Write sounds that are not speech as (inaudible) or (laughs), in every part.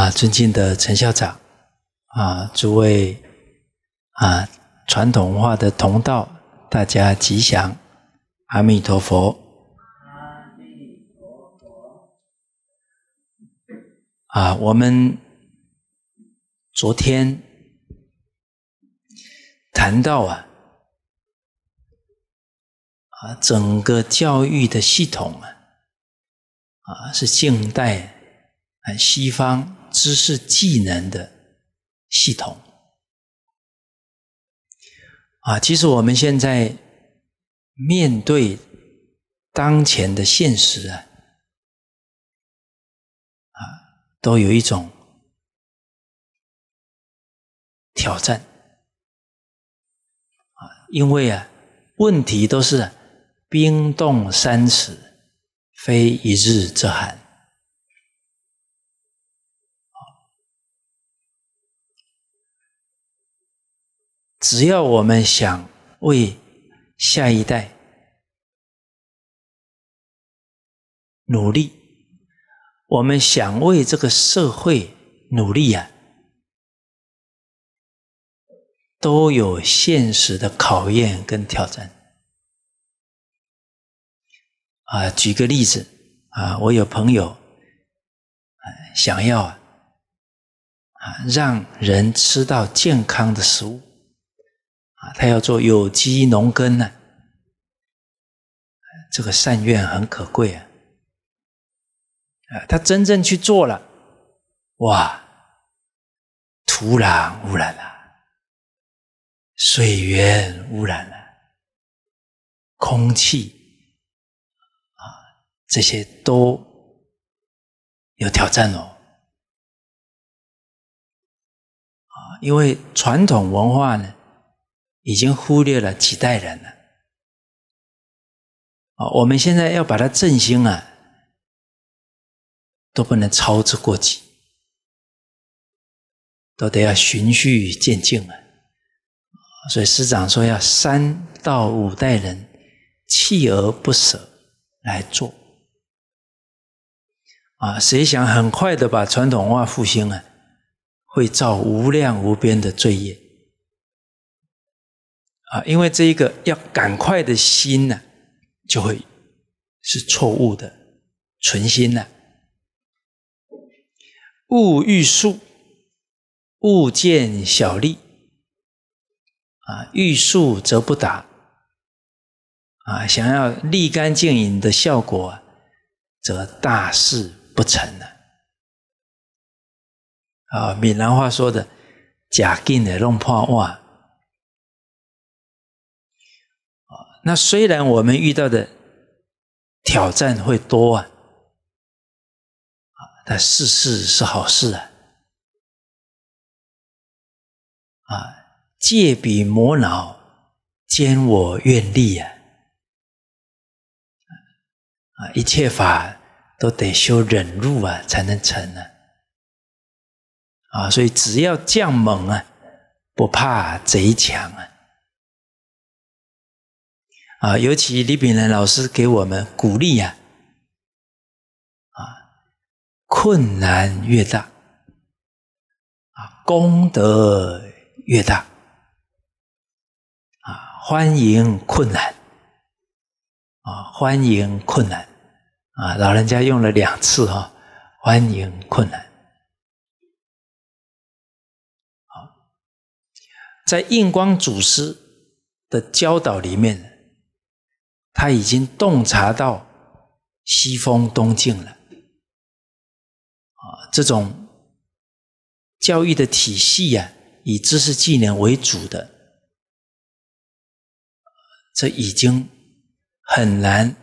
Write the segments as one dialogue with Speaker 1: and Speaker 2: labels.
Speaker 1: 啊，尊敬的陈校长，啊，诸位，啊，传统文化的同道，大家吉祥，阿弥陀佛。阿弥陀
Speaker 2: 佛。啊，我们昨天谈到啊，啊，整个教育的系统啊，啊，是近
Speaker 1: 代啊，西方。知识技能的系统
Speaker 2: 啊，其实我们现在面对当前的现实啊，啊，都有一种挑战啊，因为啊，问题都
Speaker 1: 是冰冻三尺，非一日之寒。
Speaker 2: 只要我们想为下一代努力，我们想为这个社会努力呀，
Speaker 1: 都有现实的考验跟挑战。
Speaker 2: 啊，举个例子啊，我有朋友想要啊，让人吃到
Speaker 1: 健康的食物。啊，他要做有机农耕呢，
Speaker 2: 这个善愿很可贵啊！啊，他真正去做了，哇，土壤污染了，水源污染了，空气啊，这些都有挑战哦。啊，因为传统文化呢。已经忽略了几代人了啊！我们现在要把它振兴啊，都不能操之过急，都得要循序
Speaker 1: 渐进啊。所以师长说要三到五代人锲而不舍来做啊，谁想很快的把传统文化复兴啊，会造无量无边的罪业。啊，因为这一个要赶快的心呢，就会是错误的存心呢。
Speaker 2: 勿欲速，勿见小利。啊，欲速则不达。
Speaker 1: 啊，想要立竿见影的效果，则大事不
Speaker 2: 成了。啊，闽南话说的，假近的弄破万。那虽然我们遇到的挑战会多啊，啊，但事事是好事啊！啊，借彼磨恼，坚我愿力啊！啊，一切法都得修忍辱啊，才能成啊，啊，所以只要将猛啊，不怕贼强啊！啊，尤其李炳仁老师给我们鼓励呀，啊，困难越大，啊，功德越大，啊，欢迎困难，啊，欢迎困难，啊，老人家用了两次哈，欢迎困难，啊，在印光祖师的教导里面。
Speaker 1: 他已经洞察到西风东进了，啊，
Speaker 2: 这种教育的体系呀，以知识技能为主的，这已经很难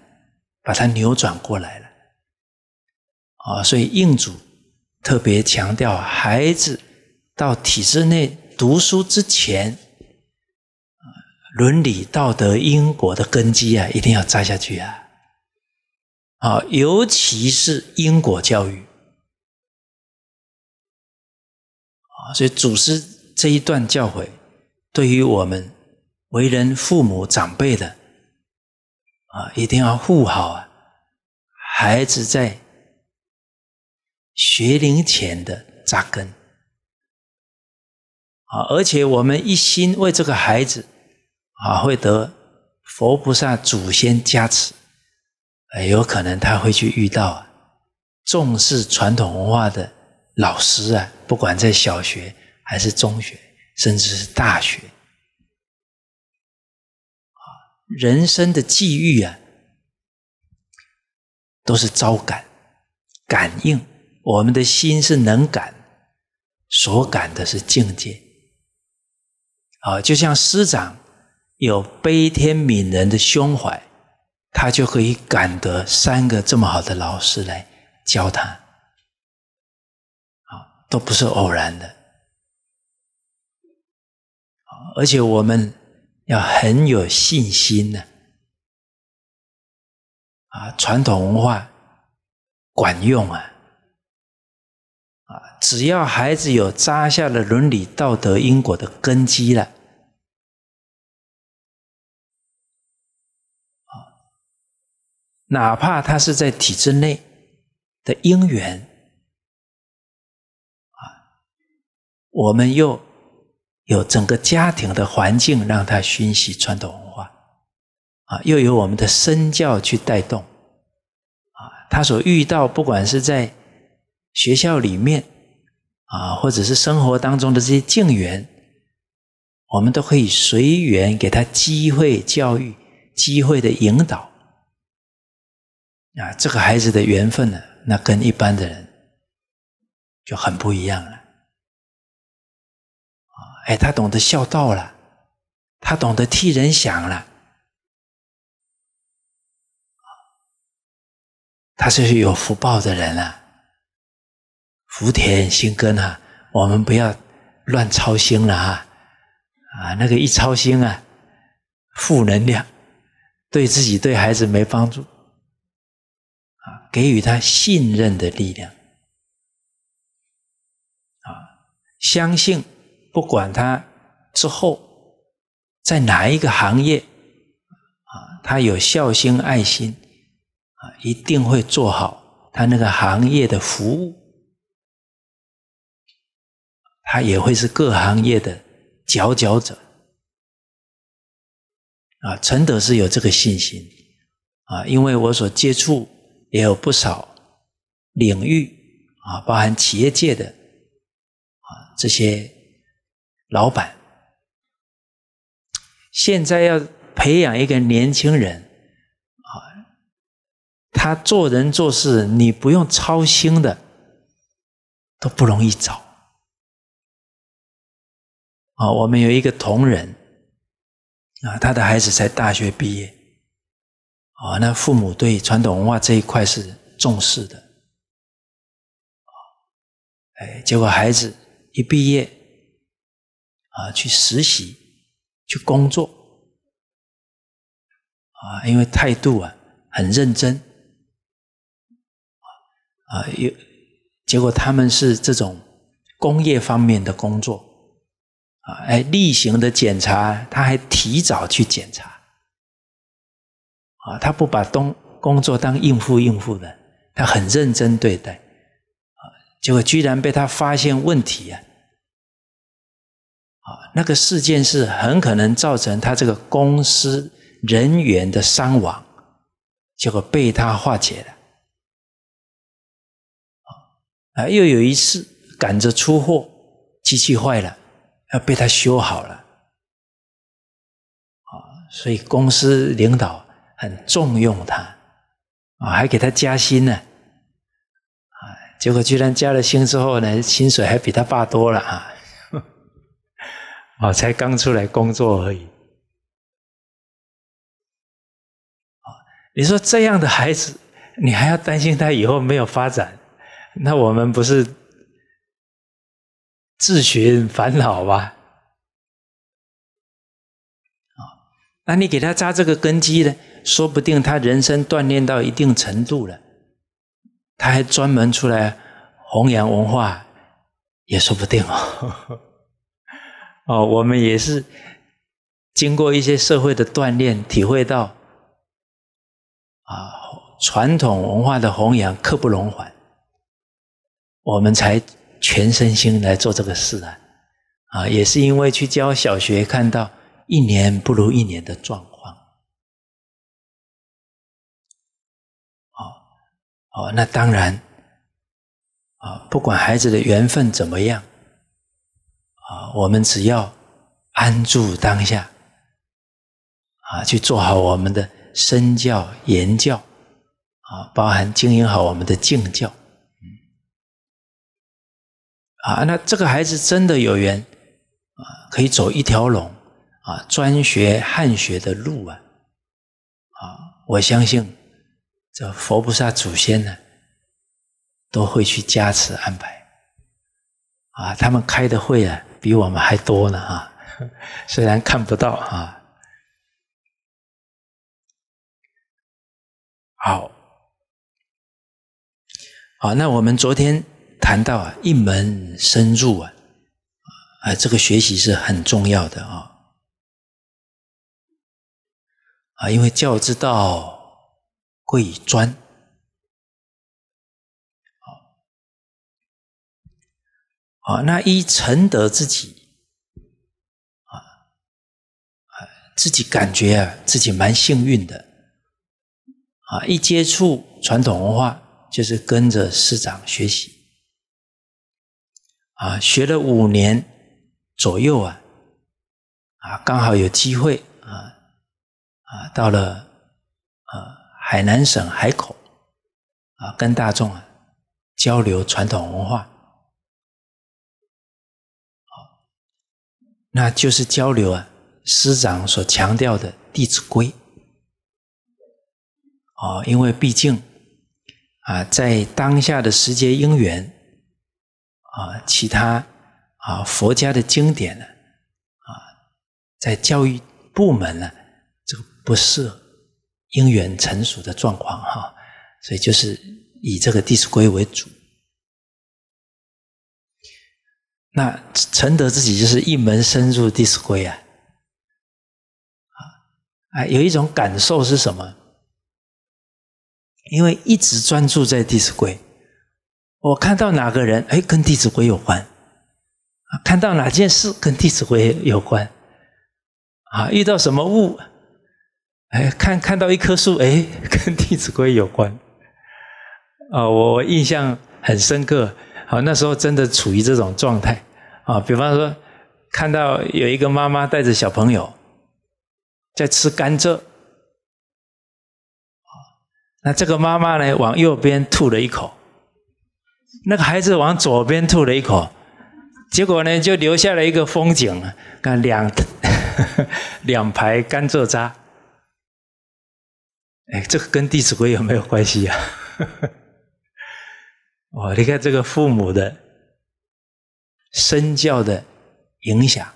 Speaker 2: 把它扭转过来了，啊，
Speaker 1: 所以应主特别强调，孩子到体制内读书之前。伦理道德因果的根
Speaker 2: 基啊，一定要扎下去啊！啊，尤其是因果教育啊，所以祖师这
Speaker 1: 一段教诲，对于我们为人父母长辈的
Speaker 2: 啊，一定要护好啊，孩子在学龄前的扎根
Speaker 1: 啊，而且我们一心为这个孩子。啊，会得佛菩萨祖先加持，有可能他会去遇到重视传统文化的老师啊，不管在小学还是中学，
Speaker 2: 甚至是大学，啊，人生的际遇啊，都是招感感
Speaker 1: 应，我们的心是能感，所感的是境界，啊，就像师长。有悲天悯人的胸怀，他就可以感得三个这么好的老师来教他，啊，
Speaker 2: 都不是偶然的，而且我们要很有信心呢，啊，传统文化管用啊，啊，只要孩子有扎下了伦理道德因果的根基了。哪怕他是在体制内的因缘，啊，我们又有整个家庭的环境让他熏习传统文化，啊，又
Speaker 1: 有我们的身教去带动，啊，他所遇到不管是在学校里面啊，或者是生活当中的这些境缘，我们都可以随缘给他机会教育、机会
Speaker 2: 的引导。啊，这个孩子的缘分呢？那跟一般的人就很不一样了。哎，他懂得孝道了，他懂得替人想了，他是有福报的人了。福田心根啊，我们不要乱操心了
Speaker 1: 啊！啊，那个一操心啊，负能量，对自己对孩子没帮助。给予他信任的力量，啊，相信不管他之后在哪一个行业，啊，他有孝心爱心，啊，一定会做好他那个行业的
Speaker 2: 服务，他也会是各行业的佼佼者，啊，陈德是有这个信
Speaker 1: 心，啊，因为我所接触。也有不少领域啊，包含企业界的啊，这些老板现在要培养一个年轻人啊，
Speaker 2: 他做人做事你不用操心的都不容易找啊。我们有一个同仁啊，他的孩子才大学毕业。哦，那父母对传统文化这一块是重视的，哎，结果孩子一毕业，啊，去实习，去工作，啊，因为态度啊很认真，啊啊，又
Speaker 1: 结果他们是这种工业方面的工作，啊，哎，例行的检查他还提早去检查。啊，他不把东工作当应付应付的，他很认真对待。啊，结果居然被他发现问题啊！啊，那个事件是很可能造成他这个公司人员的伤亡，结果被他化解了。啊，又有一次赶着出货，机器坏了，要被他修好了。啊，所以公司领导。很重用他啊，还给他加薪呢啊！结果居然加了薪之后呢，薪水还比他爸多了啊！啊，才刚出来工作而已啊！你说这样的孩子，你还要担心他以后没有发展？
Speaker 2: 那我们不是自寻烦恼吗？那你给他扎这个根基呢，
Speaker 1: 说不定他人生锻炼到一定程度了，他还专门出来弘扬文化，也说不定哦。(laughs) 哦，我们也是经过一些社会的锻炼，体会到啊，传统文化的弘扬刻不容缓，我们才全身心来做这个事啊。啊，也是因
Speaker 2: 为去教小学看到。一年不如一年的状况，哦哦，那当然，啊，不管孩子的缘分怎么样，啊，我们只
Speaker 1: 要安住当下，啊，去做好我们的身教、言教，啊，包含经营好我们的敬教，嗯，啊，那这个孩子真的有缘，啊，可以走一条龙。啊，专学汉学的路啊，啊，我相信这佛菩萨祖先呢，都会去加持安排。啊，他们开的会啊，比我们还多呢
Speaker 2: 啊，虽然看不到啊。好，好，那我们
Speaker 1: 昨天谈到啊，一门深入啊，啊，这个学习是
Speaker 2: 很重要的啊。啊，因为教之道贵以专，好啊，那一承德自己啊啊，自己感觉啊，自己蛮幸运的
Speaker 1: 啊，一接触传统文化，就是跟着师长学
Speaker 2: 习啊，学了五年左右啊啊，刚好有机会。啊，到了啊，海南省海口啊，跟大众啊交流传统文化，好，那就是交流啊，师长所强调的《弟子规》
Speaker 1: 啊，因为毕竟啊，在当下的时节因缘啊，其他啊佛家的经典呢啊，在教育部门呢。不是因缘成熟的状况哈，所以就是以这个《弟子规》为主。
Speaker 2: 那承德自己就是一门深入《弟子规》啊，啊，有一种感受是什
Speaker 1: 么？因为一直专注在《弟子规》，我看到哪个人，哎，跟《弟子规》有关；看到哪件事跟《弟子规》有关；啊，遇到什么物。哎，看看到一棵树，哎，跟《弟子规》有关啊，我印象很深刻。啊，那时候真的处于这种状态啊。比方说，看到有一个妈妈带着小朋友在吃甘蔗，那这个妈妈呢，往右边吐了一口，那个孩子往左边吐了一口，结果呢，就留下了一个风景啊，两 (laughs) 两排甘蔗渣。哎，这个跟《弟子规》有没有关系呀？(laughs) 哦，你看这个父母的身教的影响。哦，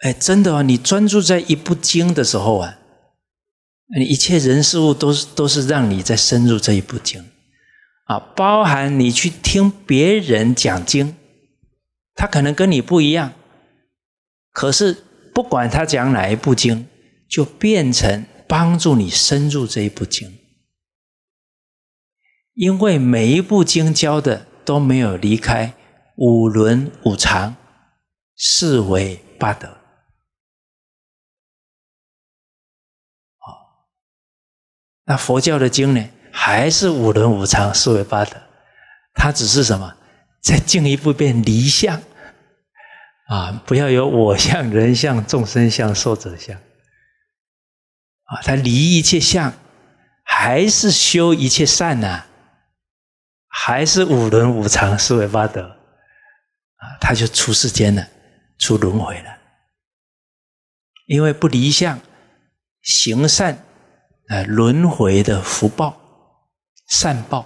Speaker 1: 哎，真的啊！你专注在一部经的时候啊，你一切人事物都是都是让你在深入这一部经啊，包含你去听别人讲经，他可能跟你不一样，可是不管他讲哪一部经。就变成帮助你深入这一部经，因为每一部经教的都没有离开五轮
Speaker 2: 五常四维八德。啊，那佛教的经呢，还
Speaker 1: 是五轮五常四维八德，它只是什么，再进一步变离相啊，不要有我相、人相、众生相、寿者相。啊，他离一切相，还是修一切善呢？还是五伦五常四维八德？啊，他就出世间了，出轮回了。因为不离相，行善，呃，轮回的福报、
Speaker 2: 善报，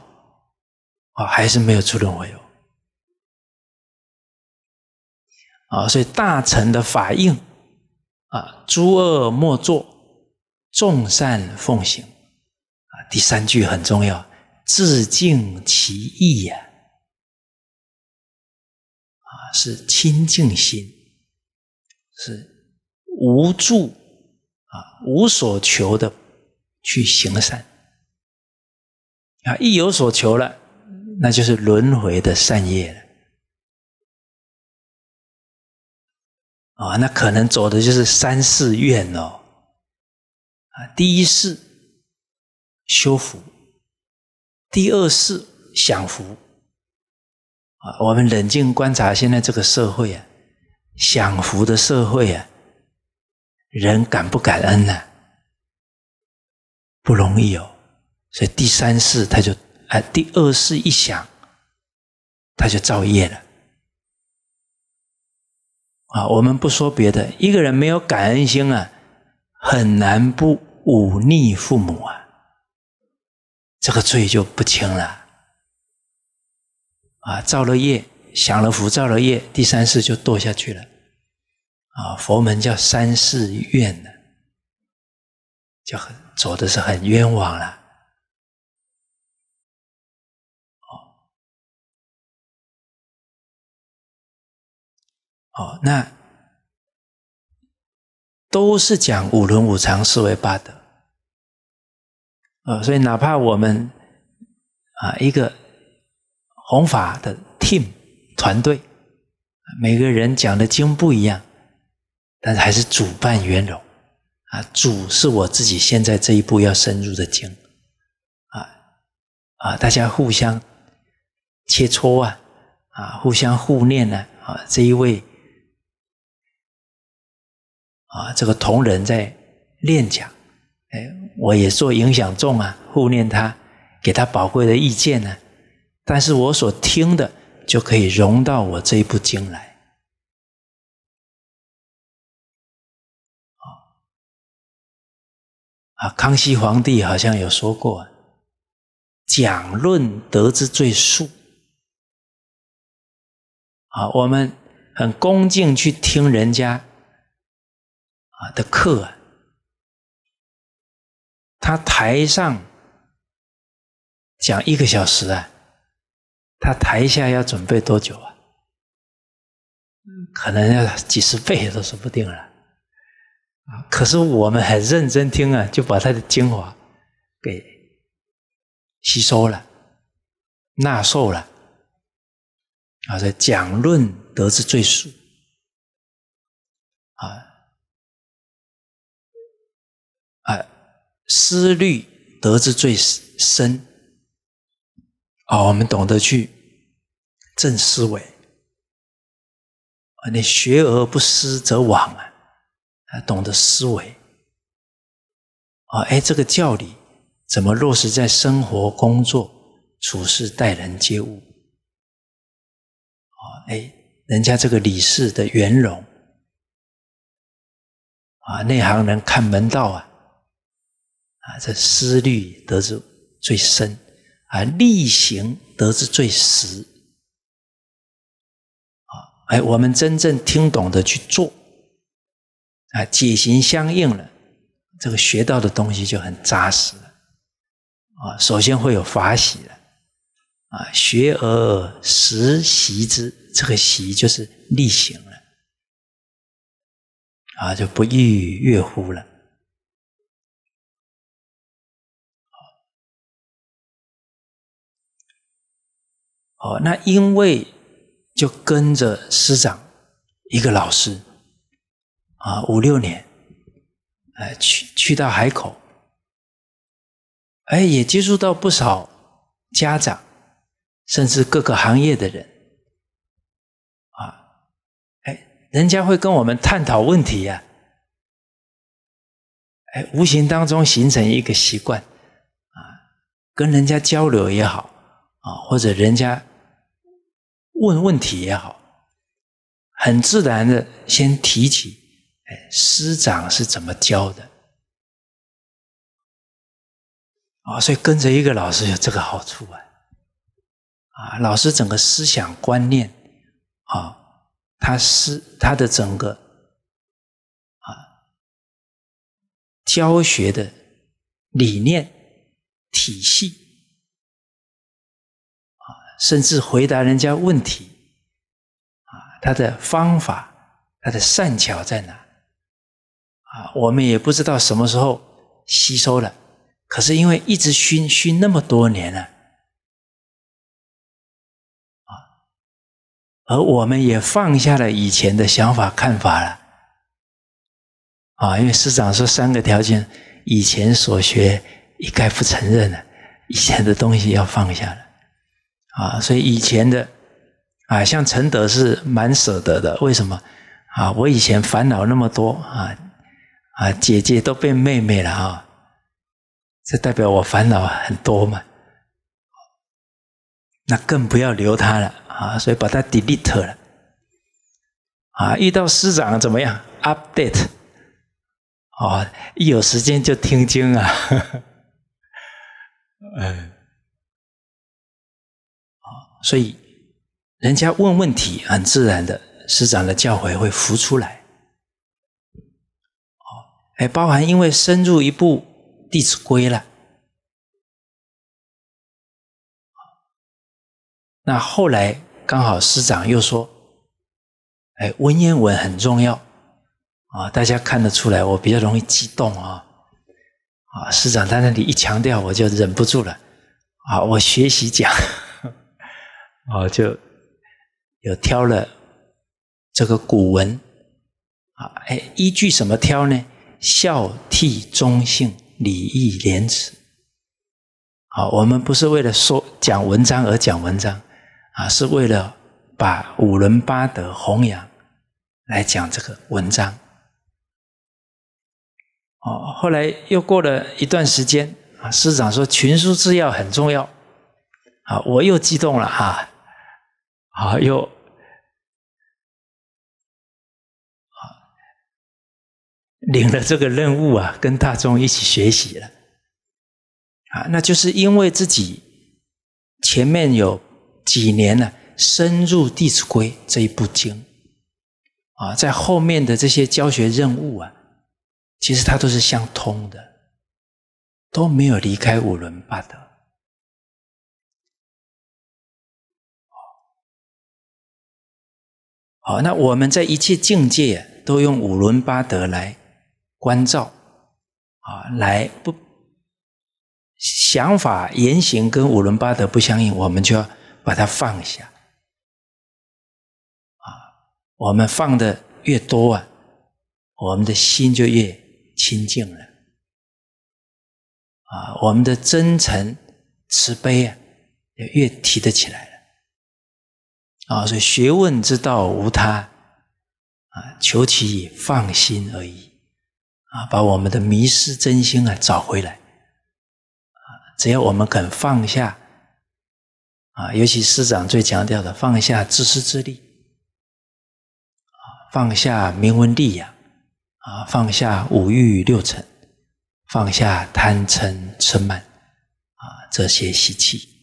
Speaker 2: 啊，还是没有出轮回哦。啊，所以大臣的法印，啊，诸恶
Speaker 1: 莫作。众善奉行啊，第三句很重要，
Speaker 2: 自净其意呀，啊，是清净心，是无助啊，
Speaker 1: 无所求的去行善，啊，一有所求了，那就是轮回的善业了，
Speaker 2: 啊，那可能走的就是三世愿哦。啊，第一是修福，第二是享福。啊，我们冷静观察，现
Speaker 1: 在这个社会啊，享福的社会啊，人感不感恩呢？不容易哦。所以第三世他就啊，第二世一想，他就造业了。啊，我们不说别的，一个人没有感恩心啊，很难不。忤逆父母啊，这个罪就不轻了啊！造了业享了福，造了业，第三世就堕下去了啊！佛门叫三世怨
Speaker 2: 的，很走的是很冤枉了。哦，哦，那都是讲五伦五常、四维八德。呃，所以哪怕我们
Speaker 1: 啊一个弘法的 team 团队，每个人讲的经不一样，但是还是主办圆融啊，主是我自己现在这一步要深入的经啊啊，大家互相切磋啊啊，互相互念呢啊，这一位啊这个同仁在练讲。我也做影响众啊，护念他，给他宝
Speaker 2: 贵的意见呢。但是我所听的就可以融到我这一部经来。啊，康熙皇帝好像有说过，讲论得之最数。啊，我们很恭敬去听人家啊的课啊。他台上讲一个小时啊，他台下要准备多久啊？
Speaker 1: 可能要几十倍都说不定了啊！可是我们很认真听啊，就把他的精华给吸收
Speaker 2: 了、纳受了啊，在讲论得之最殊啊。思虑得之最深，啊，我们懂得去正思维，啊，你学而不思则罔啊，啊，懂得思维，啊，哎，这个教理怎么落实在生活、工作、处事、待人接物，啊，哎，人家这个理事的圆融，啊，内行人看
Speaker 1: 门道啊。啊，这思虑得之最深，啊，力行得之最实。啊，哎，我们真正听懂的去做，啊，体行相应了，这个学到的东西就很扎实了。啊，首先会有法喜了。啊，学而时习之，这个习就是
Speaker 2: 力行了。啊，就不亦乐乎了。哦，那因为就跟着
Speaker 1: 师长一个老师啊，五六年，哎，去去到海口，哎，也接触到不少家长，甚至各个行业的人，啊，哎，人家会跟我们探讨问题呀，哎，无形当中形成一个习惯啊，跟人家交流也好。啊，或者人家问问题也好，
Speaker 2: 很自然的先提起，哎，师长是怎么教的？啊，所以跟着一个老师有这个好处啊，啊，老师整个思想观念啊，他是他的整个啊教学的理念体系。甚至回答人家问题，啊，他的方法，他的善巧在哪？
Speaker 1: 啊，我们也不知
Speaker 2: 道什么时候吸收了。可是因为一直熏熏那么多年了，啊，而我们也放下了以前的想法看法了，啊，因为师长说
Speaker 1: 三个条件，以前所学一概不承认了，以前的东西要放下了。啊，所以以前的啊，像陈德是蛮舍得的。为什么啊？我以前烦恼那么多啊啊，姐姐都变妹妹了啊，这代表我烦恼很多嘛？那更不要留他了啊，所以把他 delete 了啊。遇到师长怎么样？update 哦，一有时间就听经啊。嗯。(laughs)
Speaker 2: 所以，人家问问题很自然的，师长的教诲会浮出来。哦，还包含因为深入一部《弟子规》了。那后来刚好师长又说：“
Speaker 1: 哎，文言文很重要啊！”大家看得出来，我比较容易激动啊。啊，师长在那里一强调，我就忍不住了。啊，我学习讲。啊，就有挑了这个古文啊，哎，依据什么挑呢？孝悌忠信，礼义廉耻。好，我们不是为了说讲文章而讲文章，啊，是为了把五伦八德弘扬来讲这个文章。哦，后来又过了一段时间，啊，师长说群书治要很重要，
Speaker 2: 啊，我又激动了哈。啊，又领了这个任务啊，跟大众一起学习了，啊，那就是因为自己
Speaker 1: 前面有几年呢，深入《弟子规》这一部经，啊，在后面的这些教学任务啊，其实它都是
Speaker 2: 相通的，都没有离开五伦八德。好，那我们在一切境界都用五伦八德来关照，啊，
Speaker 1: 来不想法言行跟五伦八德不相应，我们就要把它放下，啊，我们放的越多啊，我们的心就越清净了，啊，我们的真诚慈悲啊，也越提得起来了。啊，所以学问之道无他，啊，求其放心而已。啊，把我们的迷失真心啊找回来。啊，只要我们肯放下，啊，尤其师长最强调的，放下自私自利，啊，放下名闻利养，啊，放下五欲六尘，
Speaker 2: 放下贪嗔痴慢，啊，这些习气。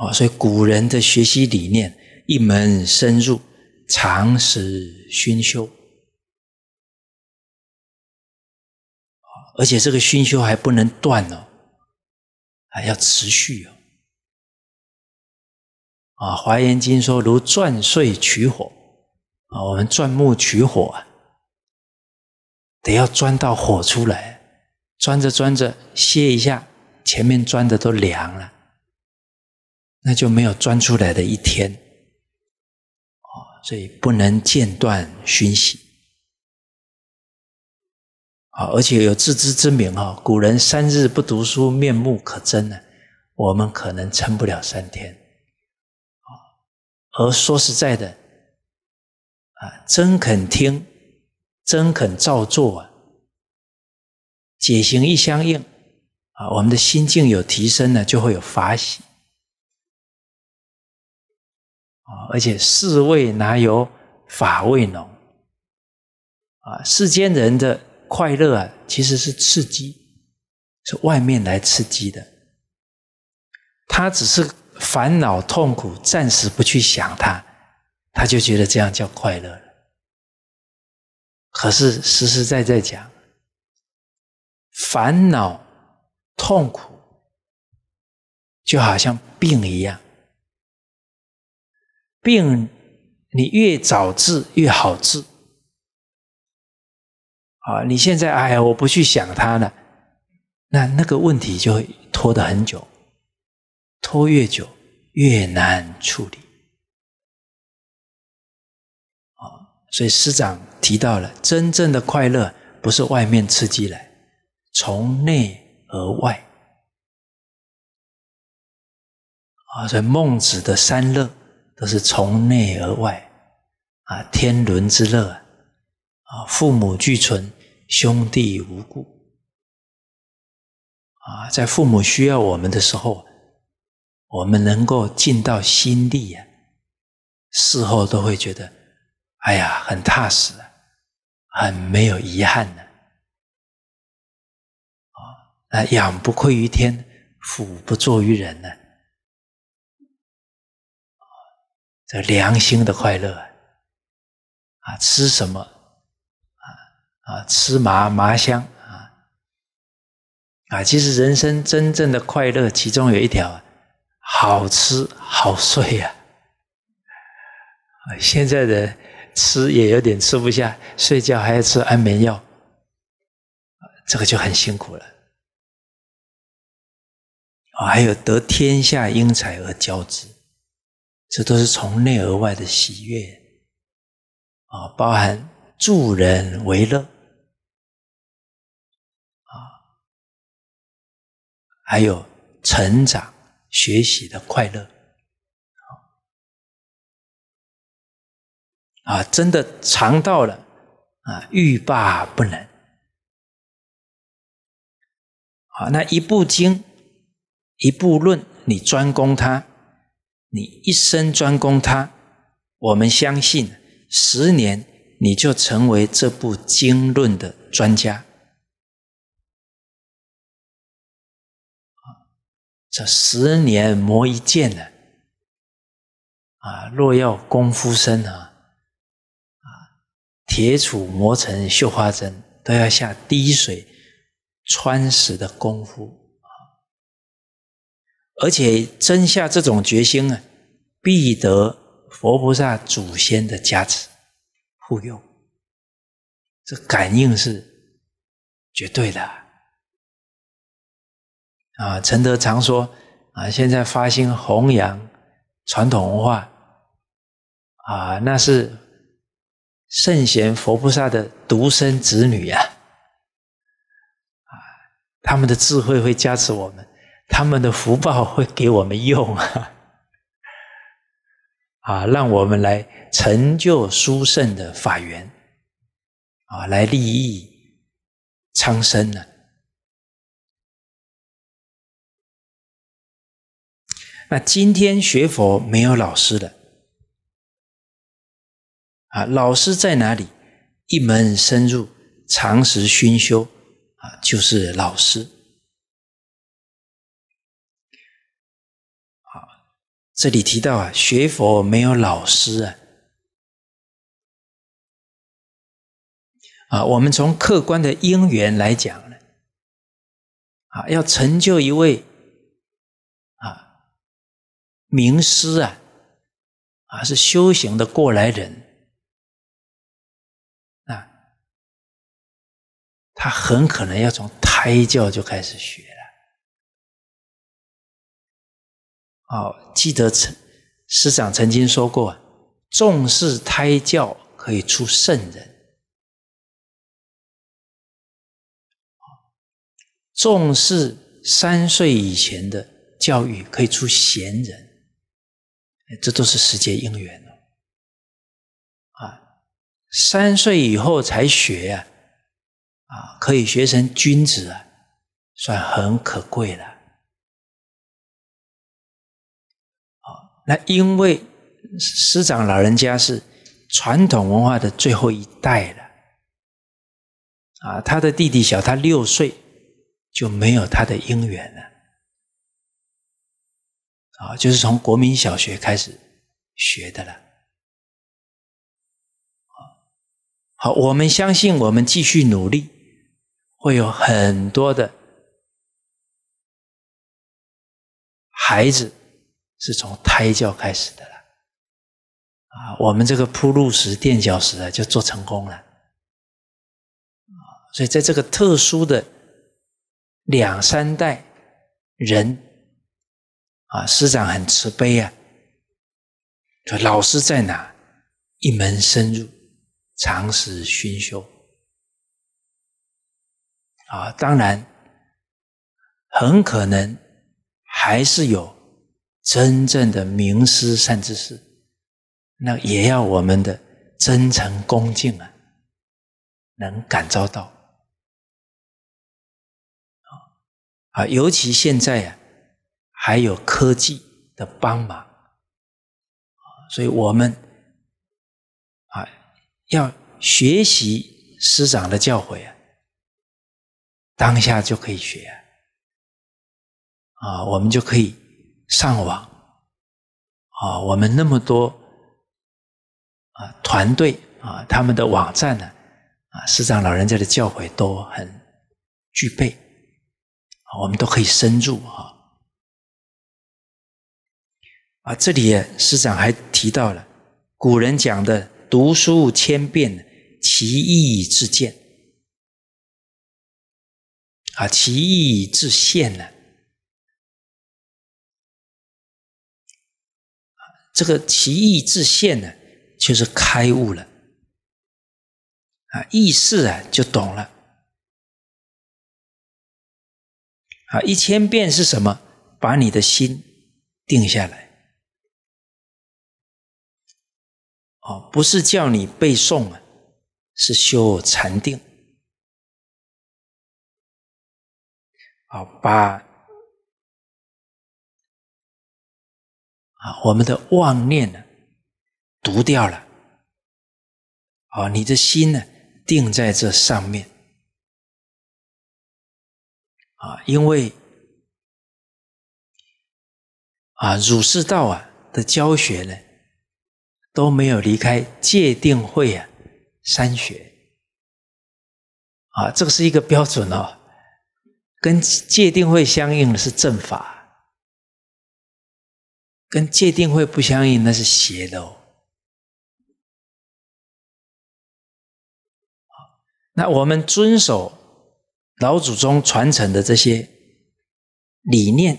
Speaker 2: 啊，所以古人的学习理念，一门深入，长时熏修而且这个熏修还不能断哦，还要持续哦。啊，《华严经》说如钻碎取火啊，我们钻木取火啊，得要钻到火
Speaker 1: 出来，钻着钻着歇一下，前面钻的都凉了。
Speaker 2: 那就没有钻出来的一天，啊，所以不能间断熏习，啊，而
Speaker 1: 且有自知之明啊，古人三日不读书面目可憎呢，我们可能撑不了三天，啊，而说实在的，啊，真肯听，真肯照做啊，解行一相应，啊，我们的心境有提升呢，就会有法
Speaker 2: 喜。而且世味哪有法味浓？啊，世间人的快乐啊，
Speaker 1: 其实是刺激，是外面来刺激的。他只是烦恼痛苦暂时不去想它，他就觉得这
Speaker 2: 样叫快乐了。可是实实在在讲，烦恼痛苦就好像病一样。病，你越早治越好治。啊，你现在哎呀，我不去想它了，那那个问题就拖得很久，拖越久越难处理。
Speaker 1: 啊，所以师长提到了，真正的快乐不是外面刺激
Speaker 2: 来，从内而外。啊，所以孟子的三乐。都是从内而外，
Speaker 1: 啊，天伦之乐，啊，父母俱存，兄弟无故，啊，在父母需要我们的时候，我们能够尽到心力呀，事后都会觉得，哎呀，很踏实啊，很没有遗憾的，啊，
Speaker 2: 那养不愧于天，抚不作于人呢？这良心的快乐啊！吃什么？啊啊，吃麻麻香啊
Speaker 1: 啊！其实人生真正的快乐，其中有一条，好吃好睡啊！现在的吃也有点吃不下，睡觉还要吃安眠药，这个就很辛苦了。啊，还有得天下英才而教之。这都是从内而外的喜悦
Speaker 2: 啊，包含助人为乐啊，还有成长、学习的快乐啊，真的尝到了啊，欲罢不能。好，那一部经，一部论，你
Speaker 1: 专攻它。你一生专攻它，我们相信
Speaker 2: 十年你就成为这部经论的专家。这十年磨一剑呢。啊，若要功夫深啊，啊，
Speaker 1: 铁杵磨成绣花针，都要下滴水穿石的功夫。而且真下这种决心啊，必得佛菩萨祖先的加
Speaker 2: 持护佑，这感应是绝对的啊！陈德常说啊，现
Speaker 1: 在发心弘扬传统文化啊，那是圣贤佛菩萨的独生子女呀，啊，他们的智慧会加持我们。他们的福报会给我们用啊，(laughs) 啊，让我们来成就
Speaker 2: 殊胜的法缘，啊，来利益苍生呢。那今天学佛没有老师的，
Speaker 1: 啊，老师在哪里？一门深入，常识熏修，
Speaker 2: 啊，就是老师。这里提到啊，学佛没有老师啊，啊，我们从客观的因缘来讲呢，啊，要成就一位啊名师啊，啊，是修行的过来人啊，他很可能要从胎教就开始学。哦，记得曾师长曾经说过，重视胎教可以出圣人；重视三岁以前的教育可以
Speaker 1: 出贤人。这都是时节因缘了。啊，三岁以后才学呀，啊，可以学成
Speaker 2: 君子啊，算很可贵了。那因为师长老人家是
Speaker 1: 传统文化的最后一代了，啊，他的弟弟小他六岁就没有他的姻缘了，啊，就是从国民小学开始学的了，好，我们相信，我们继续努力，会有
Speaker 2: 很多的孩子。是从胎教开始的了，啊，我们这个铺路
Speaker 1: 石、垫脚石啊，就做成功了，所以在这个特殊的两三代人，啊，师长很慈悲啊，说老师在哪，一门深入，常识熏修，啊，当然，很可能还是有。真正的名师善知识，那也要我们的
Speaker 2: 真诚恭敬啊，能感召到。啊尤其现在啊，还有科技的帮忙所以我们啊，要学习师长的教诲啊，当下就可以学啊，啊，我们就可以。上网啊，我们那么多啊
Speaker 1: 团队啊，他们的网站呢啊，师长老人家的教诲都很具备，我们都可以深入啊啊！这里师长还提到了古人讲的“读
Speaker 2: 书千遍，其义自见”，啊，“其义自现”呢。这个其意自现呢，就是开悟了啊，意识啊就懂了啊。一千遍是什么？把你的心定下来啊，不是叫你背诵啊，是修禅定啊，把。啊，我们的妄念呢，毒掉了。啊，你的心呢，定在这上面。啊，因为啊，儒释道啊的教学呢，都没有离开戒
Speaker 1: 定慧啊三学。啊，这个是一个标准
Speaker 2: 哦，跟戒定慧相应的是正法。跟界定会不相应，那是邪的哦。那我们遵守老祖宗传承的这些理念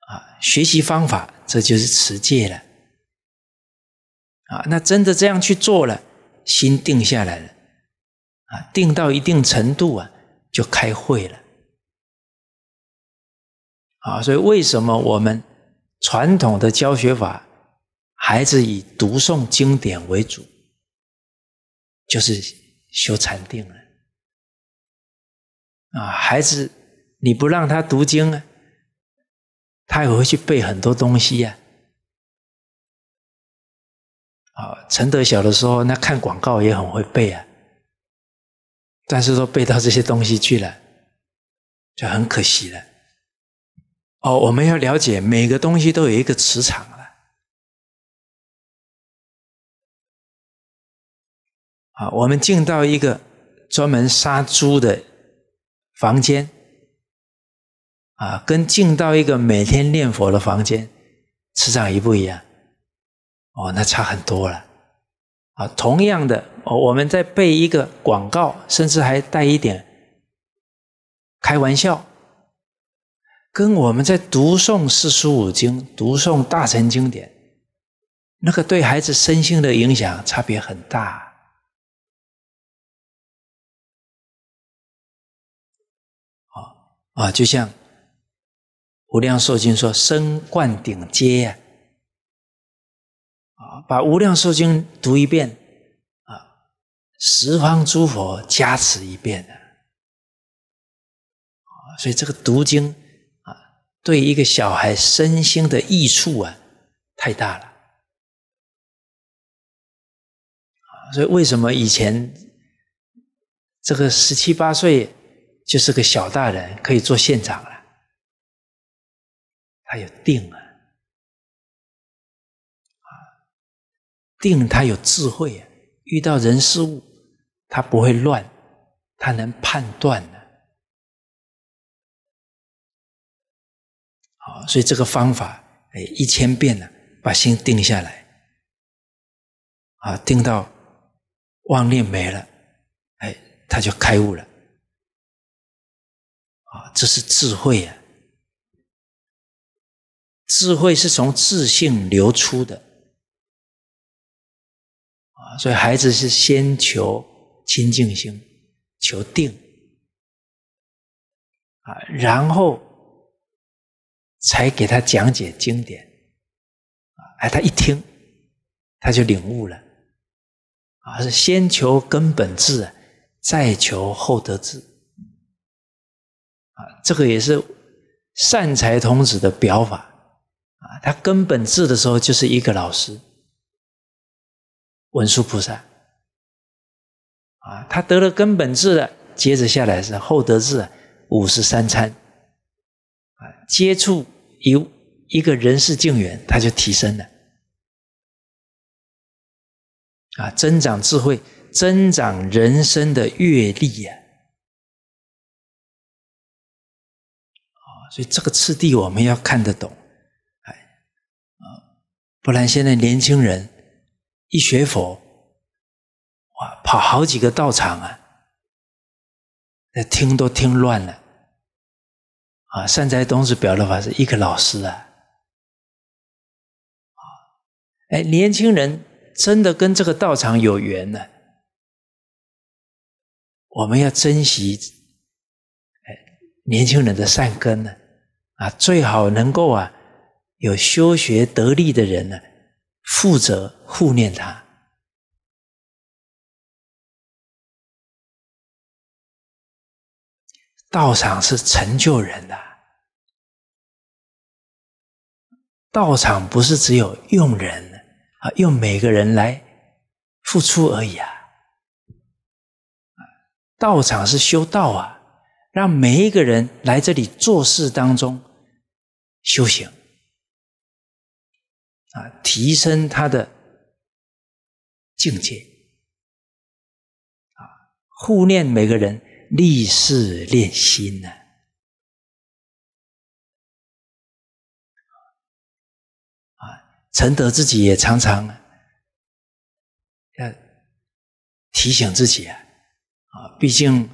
Speaker 1: 啊，学习方法这就是持戒了啊。那真的这样去做了，心定下来了啊，定到一定程度啊，就开会了。啊，所以为什么我们传统的教学法，孩子以读诵经
Speaker 2: 典为主，就是修禅定了。啊，孩子，你不让他读经啊，他也会去背很多东西呀。啊，陈德小的时候，那看广告也很会背啊，但是说背到这些东西去了，就很可惜了。哦，我们要了解每个东西都有一个磁场了。啊，我们进到一个专门杀猪的房间，啊，跟进到一个每
Speaker 1: 天念佛的房间，磁场一不一样？哦，那差很多了。啊，同样的，哦，我们在背一个广告，甚至还带一点开玩笑。跟我们在读
Speaker 2: 诵四书五经、读诵大乘经典，那个对孩子身心的影响差别很大。啊啊，就像《无量寿经》说“身灌顶阶”啊，把《无量寿
Speaker 1: 经》读一遍啊，十方诸佛加持一遍啊，
Speaker 2: 所以这个读经。对一个小孩身心的益处啊，太大了。
Speaker 1: 所以为什么以前这个十七八
Speaker 2: 岁就是个小大人，可以做县长了？他有定啊，定他有智慧啊，遇到人事物，他不会乱，他能判断。所以这个方法，哎，一千遍呢，把心定下来，啊，定到妄念没了，哎，他就开悟了，啊，这是智慧呀，智慧是从自性流出的，啊，所以孩子是先求清净心，求定，啊，然后。才给他讲解经典，啊，哎，他一听，他就领悟
Speaker 1: 了，啊，是先求根本智，再求后得智，啊，这个也是善财童子的表法，啊，他根本智的时候就是一个老师，文殊菩萨，啊，他得了根本智了，接着下来是后得智，五十三餐，啊，接触。有一个人事境缘，他就提升了
Speaker 2: 啊，增长智慧，增长人生的阅历呀。啊，所以这个次第我们要看得懂，哎啊，不然现在年轻人一学佛哇，跑好几个道场啊，那听都听乱了。啊，善财童子表的法是一个老师啊，啊，哎，年轻人真的跟这个道场有缘呢，我们要珍惜
Speaker 1: 哎年轻人的善根呢，啊，最好能够
Speaker 2: 啊有修学得力的人呢负责护念他，道场是成就人的。道场不是只有用人啊，用每个人来付出而已啊。道场是修
Speaker 1: 道啊，让每一个人来这里做事当中修
Speaker 2: 行啊，提升他的境界啊，护念每个人立誓练心呢。陈德自己也常常要提醒自己啊，啊，毕竟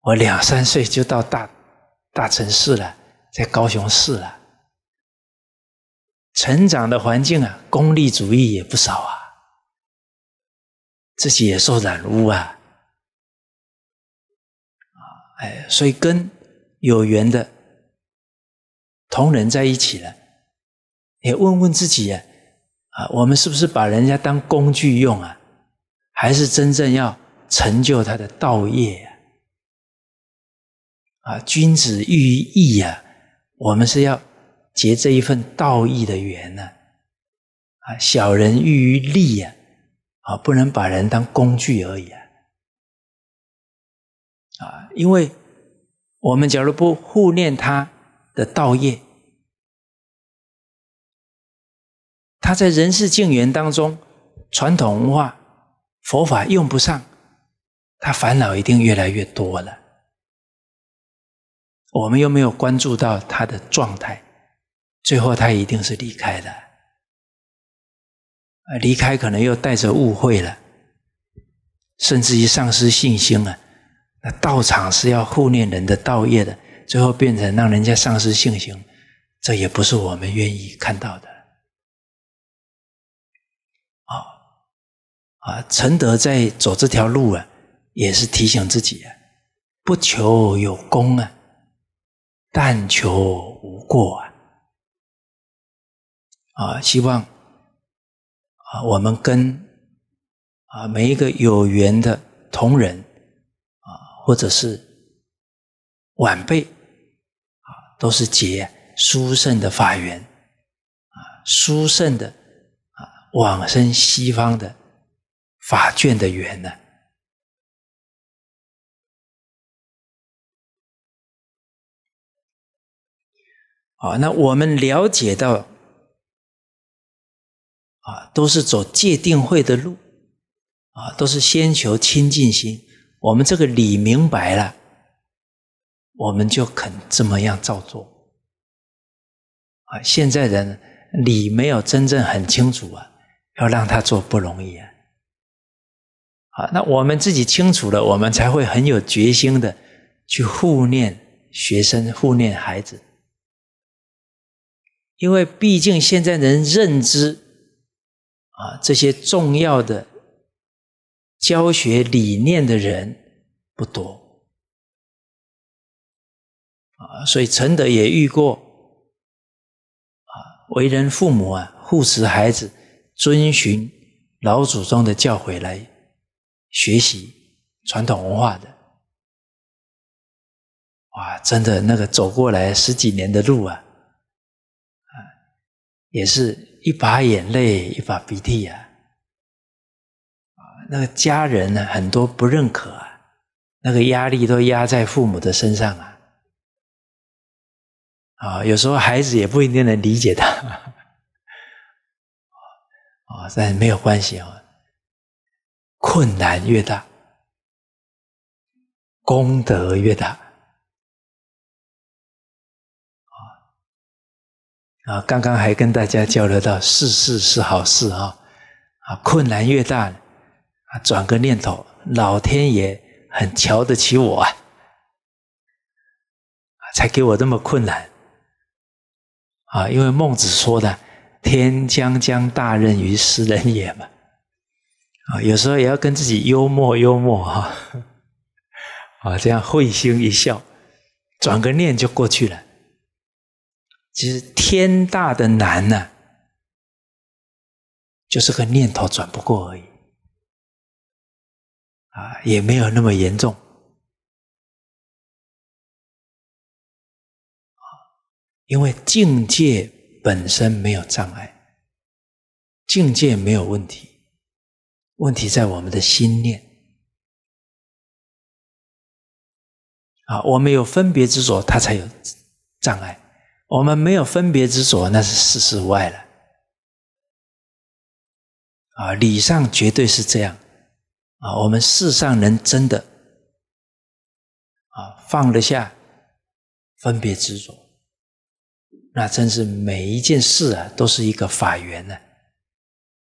Speaker 1: 我两三岁就到大大城市了，在高雄市了，
Speaker 2: 成长的环境啊，功利主义也不少啊，自己也受染污啊，啊，哎，所以跟有缘的同仁
Speaker 1: 在一起了。也问问自己啊，啊，我们是不是把人家当工具用啊？还是真正要成就他的道业呀？啊，君子喻于义呀，我们是要结这一份道义的缘呢。啊，小人喻于利呀，啊，不能把人当工具而已啊。啊，
Speaker 2: 因为我们假如不护念他的道业。他在人世境缘当中，传统文化、佛法用不上，他烦恼一定越来越多了。我们又没有关注到他的状态，最后他一定是离开的。啊，离开可能又
Speaker 1: 带着误会了，甚至于丧失信心了。那道场是要护念人的道业的，最后变成让人家丧失信心，这也不是我们愿意看到的。啊，承德在走这条路啊，也是提醒自己啊，
Speaker 2: 不求有功啊，但求无过啊。啊，希望啊，我们跟啊每一个有缘的同仁啊，或者
Speaker 1: 是晚辈啊，都是结殊胜
Speaker 2: 的法缘啊，殊胜的啊，往生西方的。法卷的缘呢？啊，那我们了解到，啊，都是走戒定
Speaker 1: 慧的路，啊，都是先求清净心。我们这个理明白了，我们就肯这么样照做。啊，现在人理没有真正很清楚啊，要让他做不容易啊。啊，那我们自己清楚了，我们才会很有决心的去护念学生、护念孩子，因为毕竟现在能认知啊这些重
Speaker 2: 要的教学理念的人不多啊，所以陈德也遇过啊，为人父母啊，护持孩子，遵循
Speaker 1: 老祖宗的教诲来。学习传统文化的，
Speaker 2: 哇，真的那个走过来十几年的路啊，啊，也是一把眼泪一把鼻涕呀，
Speaker 1: 啊，那个家人呢，很多不认可啊，那个压力都压在父母的身上啊，啊，有时候孩子也不
Speaker 2: 一定能理解他，(laughs) 啊，但但没有关系啊。困难越大，功德越大。啊啊！刚刚还跟大家交流到，事事是好事啊啊！困
Speaker 1: 难越大，啊，转个念头，老天爷很瞧得起我啊，才给我这么困难啊！因为孟子说的“天将降大任于斯人也”嘛。啊，有时候也要跟自己幽默幽默哈，啊，这样会心一笑，转个念就过去了。其实
Speaker 2: 天大的难呢，就是个念头转不过而已，啊，也没有那么严重，因为境界本身没有障碍，境界没有问题。问题在我们的心念啊，我们有分别执着，它才有障碍；我们没有分别执着，那是事事无碍了。啊，理上绝对是这样啊，我们世上人真的
Speaker 1: 啊放得下分别执着，那真
Speaker 2: 是每一件事啊都是一个法缘呢。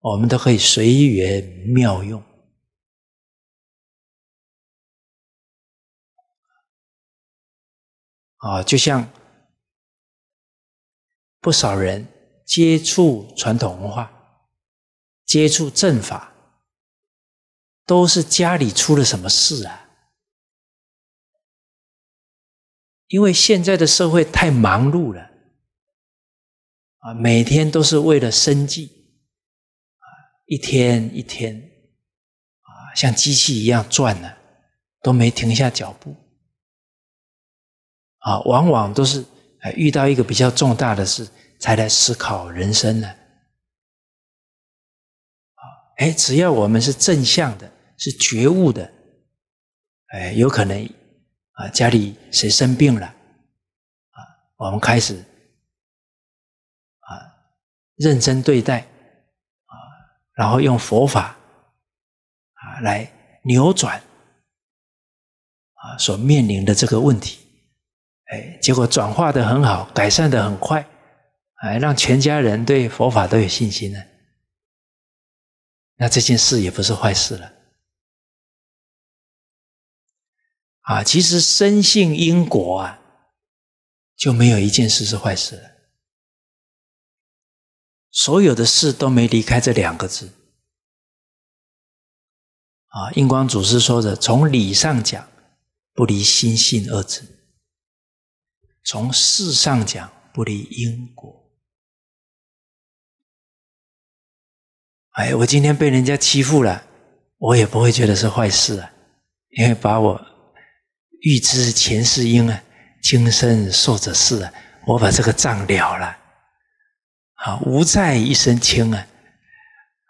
Speaker 2: 我们都可以随缘妙用啊！就像不少人接触传统文化、接触正法，都是家里出了什么事啊？因为现在的社会太忙碌了啊，每天都是为了生计。一天
Speaker 1: 一天，啊，像机器一样转呢，都没停下脚步。
Speaker 2: 啊，往往都是遇到一个比较重大的事，才来思考人生呢。啊，哎，
Speaker 1: 只要我们是正向的，是觉悟的，哎，有可能啊，家里谁生病了，啊，我们开始
Speaker 2: 啊，认真对待。然后用佛法啊来扭转啊所
Speaker 1: 面临的这个问题，哎，结果转化的很好，改善的很快，
Speaker 2: 哎，让全家人对佛法都有信心了。那这件事也不是坏事了。啊，其实深信因果啊，就没有一件事是坏事了。所有的事都没离开这两个字啊！印光祖师说的，从理上讲不离心性二字，从事上讲不离因果。哎，我今天被人家欺负了，我也不会觉得是坏事啊，因为把我
Speaker 1: 预知前世因啊，今生受者事啊，我把这个账了了。啊，无债一身轻啊！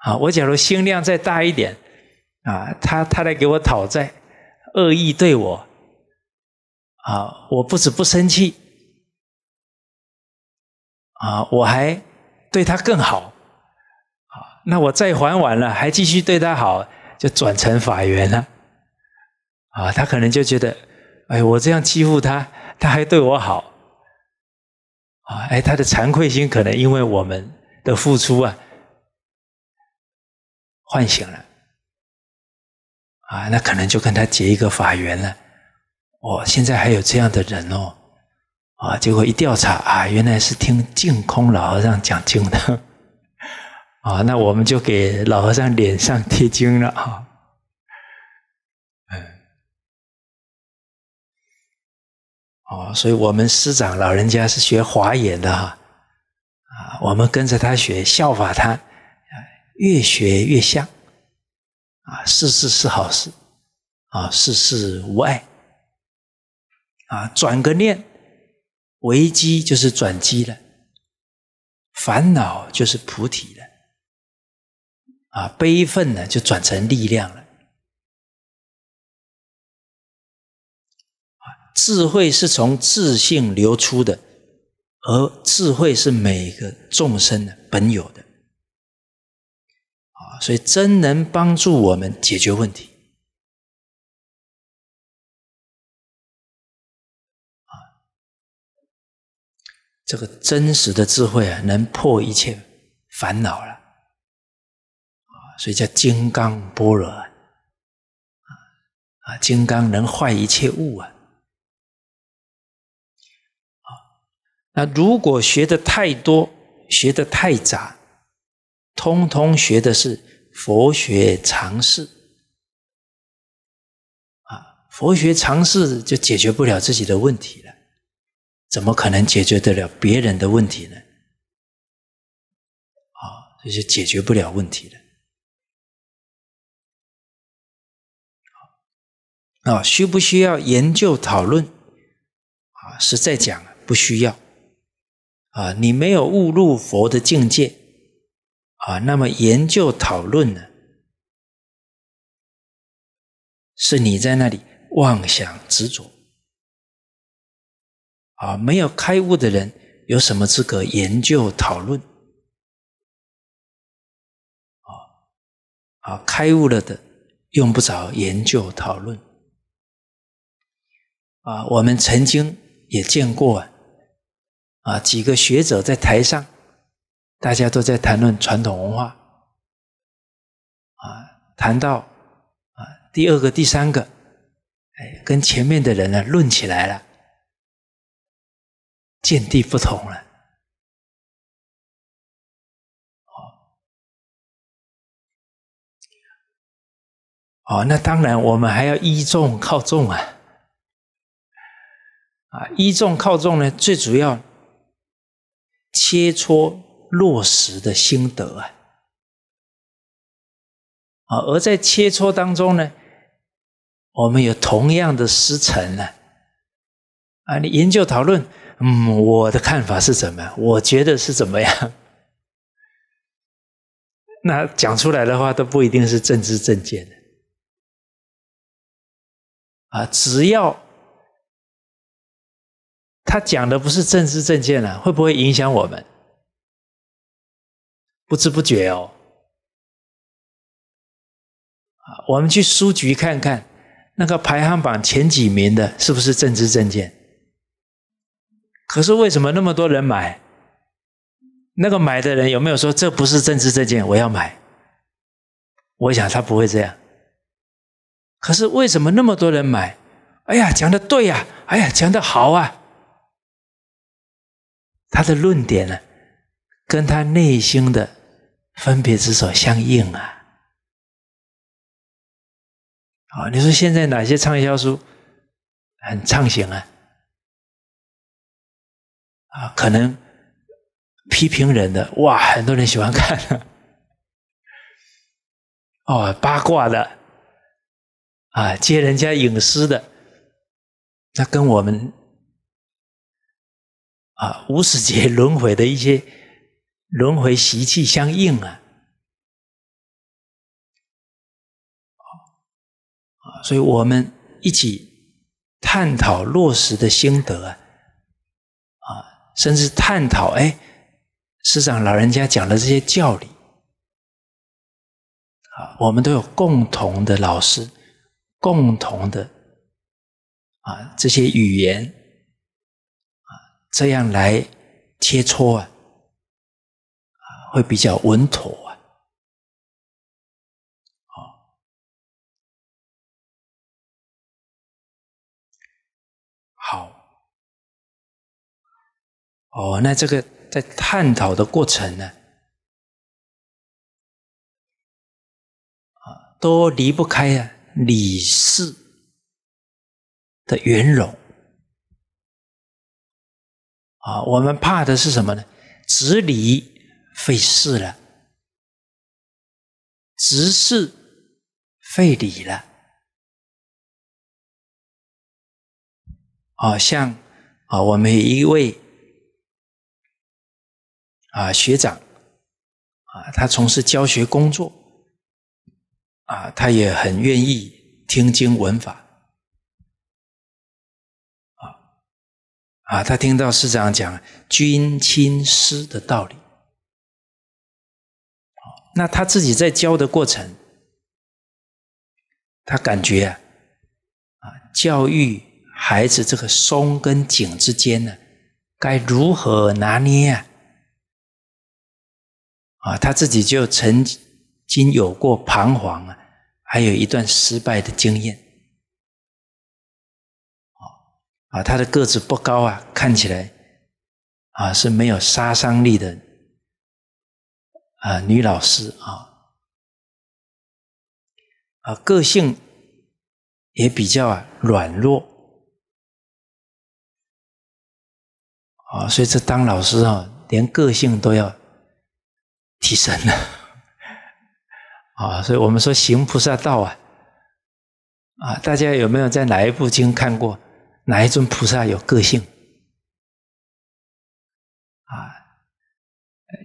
Speaker 1: 啊，我假如心量再大一点，啊，他他来给我讨债，恶意对我，啊，我不止不生气，啊，我还对他更好，啊，那我债还完了，还继续对他好，就转成法缘了，啊，他可能就觉得，哎，我这样欺负他，他还对我好。啊，哎，他的惭愧心可能因为我们的付出啊唤醒了，啊，那可能就跟他结一个法缘了。哦，现在还有这样的人哦，啊，结果一调查啊，原来是听净空老和尚讲经的，(laughs) 啊，那我们就给老和尚脸上
Speaker 2: 贴金了啊。哦，所以我们师长老人家是学华严的哈，
Speaker 1: 啊，我们跟着他学，效法他，越学越像，啊，事事是好事，啊，事事无碍，啊，转个念，危机就是转机了，
Speaker 2: 烦恼就是菩提了，啊，悲愤呢就转成力量了。智慧是从自性流出的，而智慧是每个众生的本有的，啊，所以真能帮助我们解决问题。啊，这个真实的智慧啊，能破一切烦恼了，啊，所以叫金刚般若，啊，啊，金刚能坏一切物啊。那如果学的太
Speaker 1: 多，学的太杂，通通学的是佛学常识，啊，佛学常识就解决不了自己的问题了，怎么可能解决得了别人的问题呢？
Speaker 2: 啊，就是解决不了问题了。啊，需不需要研究讨论？啊，实在讲，不需要。啊，你没
Speaker 1: 有悟入佛的境界啊，那么研究讨论呢？
Speaker 2: 是你在那里妄想执着啊！没有开悟的人有什么资格研究讨论？啊啊，开悟了的用不着研究讨论
Speaker 3: 啊！我们
Speaker 1: 曾经也见过。啊。啊，几个学者在台上，大家都在谈论传统文化。啊，谈到啊，第二个、第三个，哎，跟前面的人
Speaker 2: 呢论起来了，见地不同了。哦，哦，那当然我们还要依重靠重啊。啊，依重靠重呢，最主要。切磋落实的心得啊！
Speaker 1: 啊，而在切磋当中呢，我们有同样的师承呢，啊，你研究讨论，嗯，我的看法是怎么样？我觉得
Speaker 2: 是怎么样？(laughs) 那讲出来的话都不一定是正知正见的啊，只要。他讲的不是政治政见了，会不会影响我们？不知不觉哦，我们去书局看看，那个排行榜前几名的是
Speaker 1: 不是政治政见？可是为什么那么多人买？那个买的人有没有说这不是政治证件，我要买？我想他不会这样。可是为什么那么多人买？哎呀，讲的对呀，哎呀，讲的好啊。他的论点呢，跟他内心的分别之所相应啊！
Speaker 2: 啊，你说现在哪些畅销书很畅行啊？啊，可能批评人的，哇，很多人喜欢看。
Speaker 1: 哦，八卦的，啊，揭人家隐私的，
Speaker 2: 那跟我们。啊，无始劫 (laughs) 轮回的一些轮回习气相应啊，啊，所以我们一起探讨落实的心得啊，啊，甚至探讨哎，
Speaker 1: 师长老人家讲的这些教理啊，我们都有共同的老师，共同的啊，
Speaker 2: 这些语言。这样来切磋啊，会比较稳妥啊。好，好，哦，那这个在探讨的过程呢，啊，都离不开啊理事的圆融。啊，我们怕的是什么呢？执理废事了，执事废理了。好像啊，我们一位啊学长啊，他从事教学工作，
Speaker 1: 啊，他也很愿意听经闻法。
Speaker 2: 啊，他听到师长讲“君亲师”的道理，那他自己在教的过程，他感觉啊，啊，教育
Speaker 1: 孩子这个松跟紧之间呢，该如何拿捏啊？
Speaker 2: 啊，他自己就曾经有过彷徨啊，还有一段失败的经验。啊，她的个子不高啊，看起来啊是没有杀伤力的啊女老师啊，啊个性也比较啊软弱啊，所以这当老师啊，连个性都要提升了啊，所以我们说
Speaker 1: 行菩萨道啊啊，大家有没有在哪一部经看过？哪一尊菩萨有个性啊？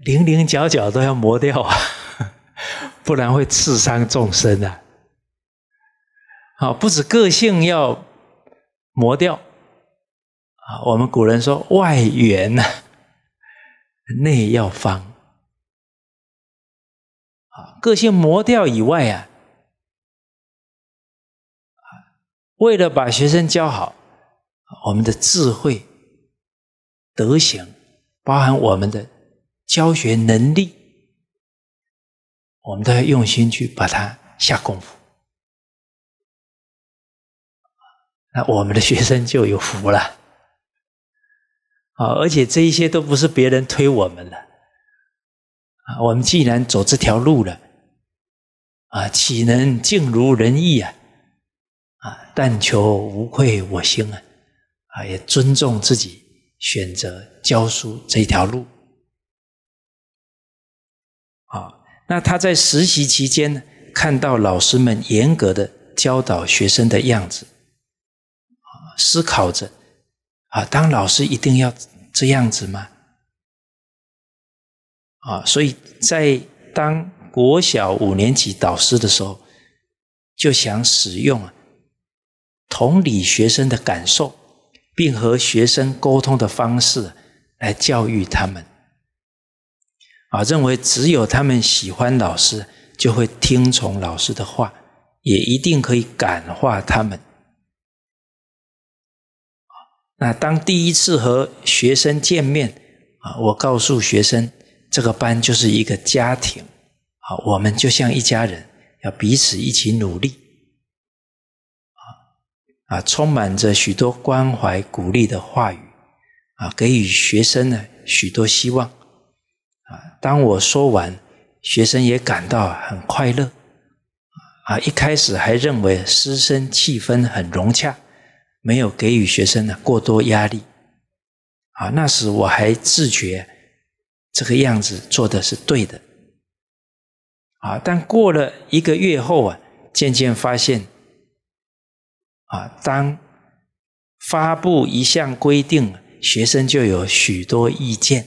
Speaker 1: 零零角角都要磨掉啊，(laughs) 不然会刺伤众生的。啊，不止个性要磨掉啊。我们古人说外圆呐，
Speaker 2: 内要方。啊，个性磨掉以外啊，为了把学生教好。我们的智慧、德行，包含我们的教学能力，我们都要用心去把它下功夫。那我们的学生
Speaker 1: 就有福了啊！而且这一些都不是别人推我们的，啊！我们既然走这条路了，啊，岂能尽如人意啊？啊，但求无愧我心啊！啊，也尊重自己选择教书这条路。啊，那他在实习期间看到老师们严格的教导学生的样子，啊，思考着啊，当老师一定要这样子吗？啊，所以在当国小五年级导师的时候，就想使用啊，同理学生的感受。并和学生沟通的方式，来教育他们。啊，认为只有他们喜欢老师，就会听从老师的话，也一定可以感化他们。那当第一次和学生见面，啊，我告诉学生，这个班就是一个家庭，啊，我们就像一家人，要彼此一起努力。啊，充满着许多关怀、鼓励的话语，啊，给予学生呢许多希望，啊，当我说完，学生也感到很快乐，啊，一开始还认为师生气氛很融洽，没有给予学生呢过多压力，啊，那时我还自觉这个样子做的是对的，啊，但过了一个月后啊，渐渐发现。啊，当发布一项规定，学生就有许多意见、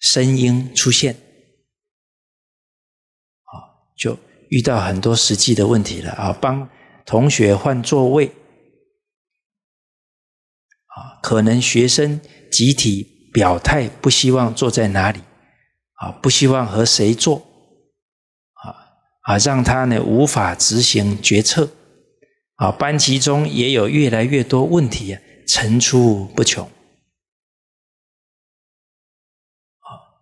Speaker 1: 声音出现，啊，就遇到很多实际的问题了啊，帮同学换座位，啊，可能学生集体表态不希望坐在哪里，啊，不希望和谁坐，啊啊，让他呢无法执行决策。啊，班级中也有越来越
Speaker 2: 多问题，层出不穷。好，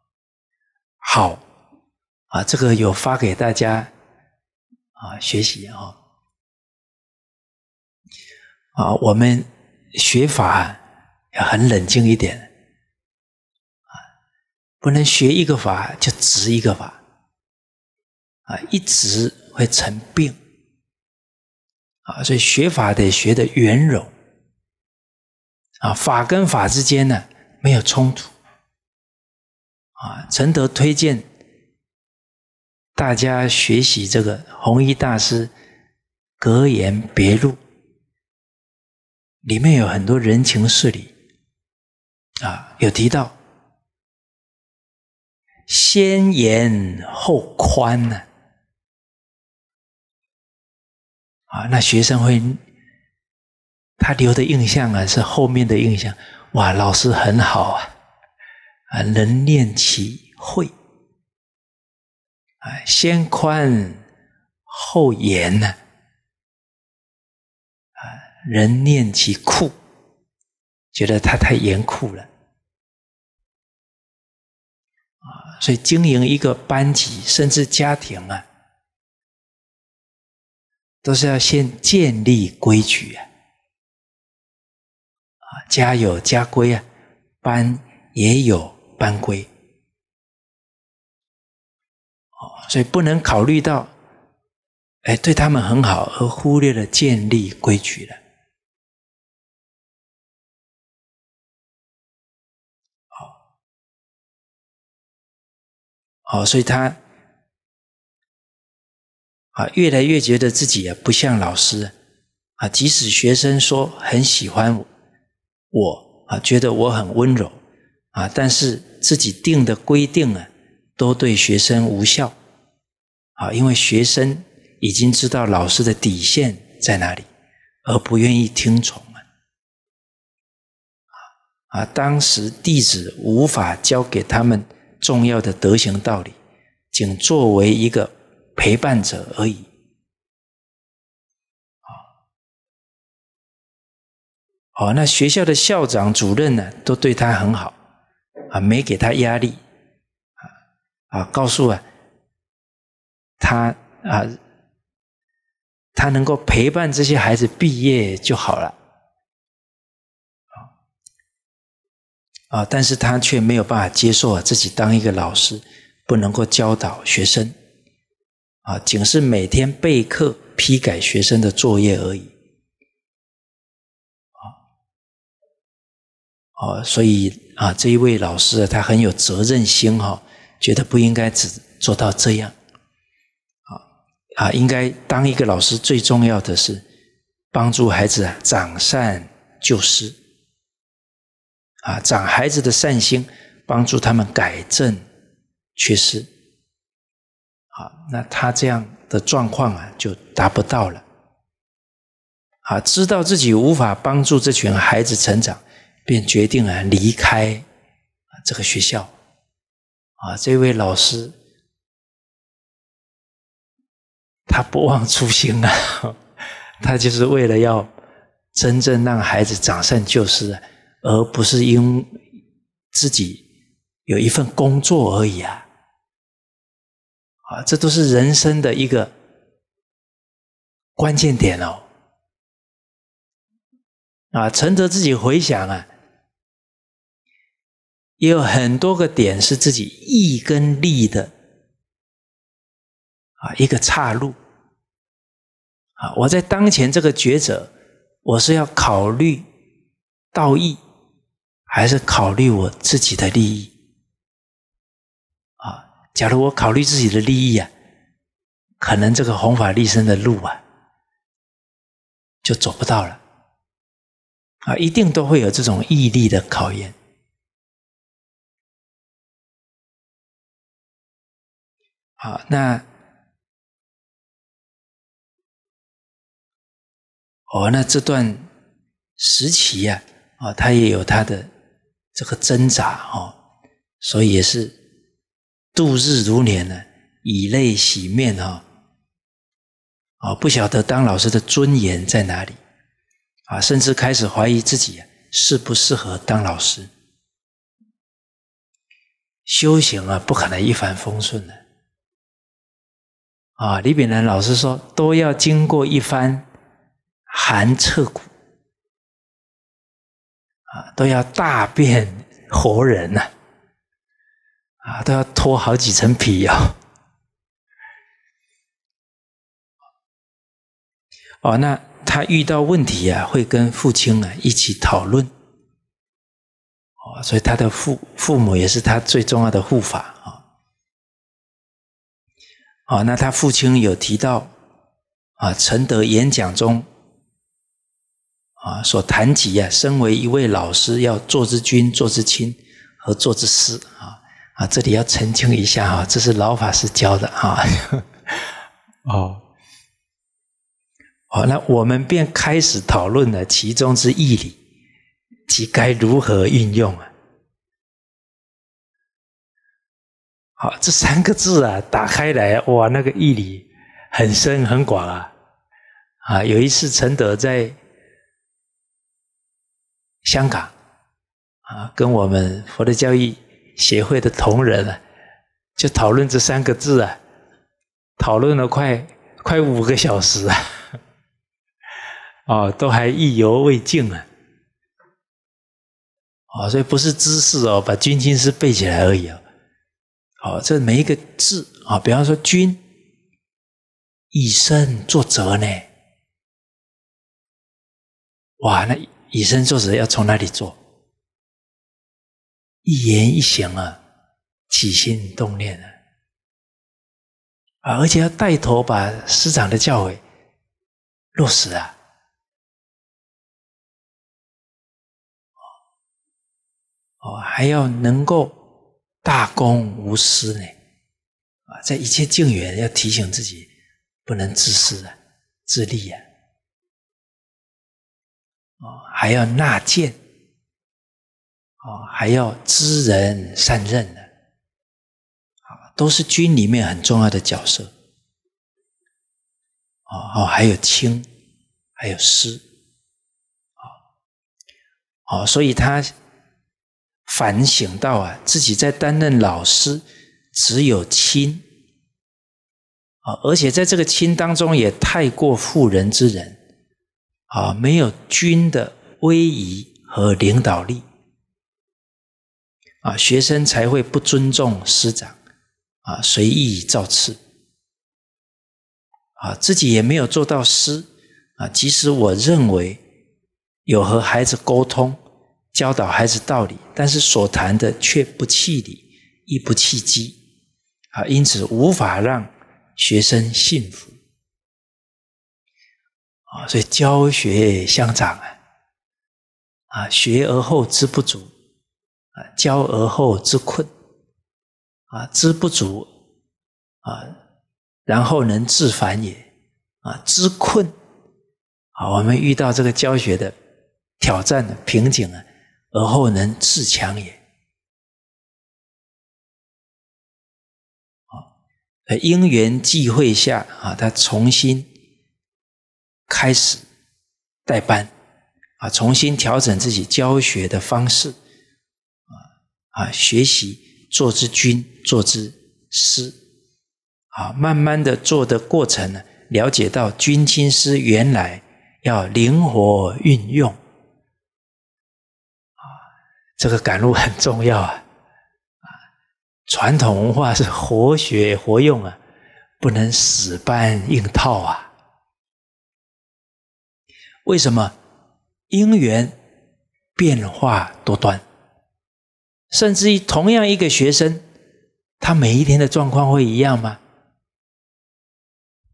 Speaker 2: 好，啊，这个有发给大家啊，学习啊，啊，我们学法要很冷静一点
Speaker 1: 啊，不能学一个法就执一个法啊，一直会成病。所以学法得学的圆融，啊，法跟法之间呢没有冲突，啊，陈德推荐大家学习这个弘一大师格言别录，
Speaker 2: 里面有很多人情事理，啊，有提到先严后宽呢。啊，那学生会，他留
Speaker 1: 的印象啊是后面的印象。哇，老师很好啊，啊，人
Speaker 2: 念其慧啊，先宽后严呢，啊，人念其酷，觉得他太严酷了啊。所以经营一个班级，甚至家庭啊。都是要先建立规矩啊！啊，家有家规啊，班也有班规。哦，所以不能考虑到，哎，对他们很好而忽略了建立规矩了。好，好，所以他。啊，越来越觉得自己啊不像老师，啊，即使学生说很
Speaker 1: 喜欢我，啊，觉得我很温柔，啊，但是自己定的规定啊，都对学生无效，啊，因为学生已经知道老师的底线在哪里，而不愿意听从了，啊，当时弟子无法教给
Speaker 2: 他们重要的德行道理，仅作为一个。陪伴者而已，啊，好，那学校的校长、主任呢，都对他很好，啊，没给他
Speaker 1: 压力，啊啊，告诉啊他啊，他能够陪伴这些孩子毕业就好了，啊但是他却没有办法接受自己当一个老师，不能够教导学生。啊，仅是每天备课、批改学生的作业而已。啊，哦，所以啊，这一位老师他很有责任心哈，觉得不应该只做到这样。啊啊，应该当一个老师最重要的是帮助孩子长善救失，啊，长孩子的善心，帮助他们改正缺失。那他这样的状况啊，就达不到了。啊，知道自己无法帮助
Speaker 2: 这群孩子成长，便决定啊离开这个学校。啊，这位老师，
Speaker 1: 他不忘初心啊，他就是为了要真正让孩子长善救失，而不是因自己有一
Speaker 2: 份工作而已啊。啊，这都是人生的一个关键点哦。啊，陈哲自己回想啊，也有很多个点
Speaker 1: 是自己意跟利的啊一个岔路啊。我在当前这个抉择，我是要考虑道义，还是考虑我自己的利益？
Speaker 2: 假如我考虑自己的利益啊，可能这个弘法利生的路啊，就走不到了，啊，一定都会有这种毅力的考验。好，那哦，那这段时期呀，啊，他也有他的这个挣扎哦，所
Speaker 1: 以也是。度日如年呢，以泪洗面啊！哦，不晓得当老师的尊严在哪里啊？甚至开始
Speaker 2: 怀疑自己适不适合当老师。修行啊，不可能一帆风顺的啊！李炳南
Speaker 1: 老师说，都要经过一番寒彻骨啊，都要大变活人呐。啊，都要脱好几层皮呀！哦，那他遇到问题啊，会跟父亲啊一起讨论。哦，所以他的父父母也是他最重要的护法啊。哦，那他父亲有提到啊，陈德演讲中啊所谈及啊，身为一位老师，要做之君，做之亲，和做之师。啊，这里要澄清一下哈，这是老法师教的啊。哦，好，(laughs) 那我们便开始讨论了其中之义理，即该如何运用啊。好，这三个字啊，打开来哇，那个义理很深很广啊。啊，有一次陈德在香港啊，跟我们佛的教义协会的同仁啊，就讨论这三个字啊，讨论了快快五个小时啊，(laughs) 哦，都还意犹未尽啊，哦，所以不是知识哦，把军经师背起来而已
Speaker 2: 哦，这每一个字啊，比方说“君”，以身作则呢，哇，那以身作则要从哪里做？一言一行啊，起心动念啊，啊，而且要带头把师长的教诲落实啊，哦，还要能够
Speaker 1: 大公无私呢，啊，在一切境缘要提醒自己不
Speaker 2: 能自私啊、自利啊，哦，还要纳谏。啊，还要知人善任呢，
Speaker 1: 啊，都是军里面很重要的角色。啊，哦，还有亲，还有师，啊，哦，所以他反省到啊，自己在担任老师，只有亲，啊，而且在这个亲当中也太过妇人之仁，啊，没有军的威仪和领导力。啊，学生才会不尊重师长，啊，随意造次，啊，自己也没有做到师，啊，即使我认为有和孩子沟通、教导孩子道理，但是所谈的却不弃理，亦不弃机，啊，因此无法让学生信服，
Speaker 2: 啊，所以教学相长啊，啊，学而后知不足。教而后知困，
Speaker 1: 啊，知不足，啊，然后能自反也，啊，知困，啊，我们遇到这个教学的挑
Speaker 2: 战的瓶颈啊，而后能自强也，好，在因缘际会下啊，他重新开始代班，啊，重新
Speaker 1: 调整自己教学的方式。啊，学习做之君，做之师，啊，慢慢的做的过程呢，了解到君亲师原来要灵活运用，啊，这个感悟很重要啊，啊，传统文化是活学活用啊，不能死搬硬套啊，为什么？因缘变化多端。甚至于同样一个学生，
Speaker 2: 他每一天的状况会一样吗？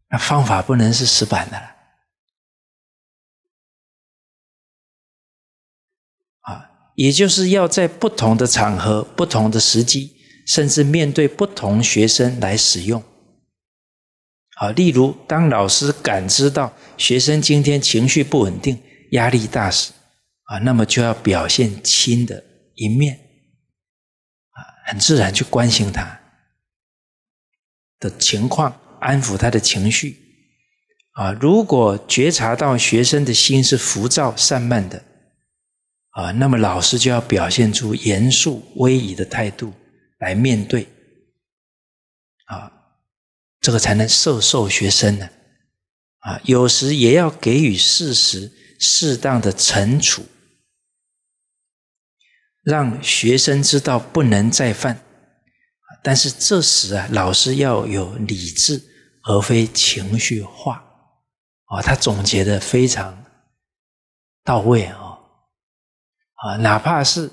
Speaker 2: 那方法不能是死板的了。啊，也就是要在不同的场合、不同的时机，
Speaker 1: 甚至面对不同学生来使用。好，例如当老师感知到学生今天情绪不稳定、压力大时，啊，那么就要表现轻的一面。很自然去关心他的情况，安抚他的情绪。啊，如果觉察到学生的心是浮躁散漫的，啊，那么老师就要表现出严肃威仪的态度来面对。啊，这个才能授受学生呢。啊，有时也要给予事实适当的惩处。让学生知道不能再犯，但是这时啊，老师要有理智，而非情绪化。啊，他总结的非常到位啊，
Speaker 2: 啊，哪怕是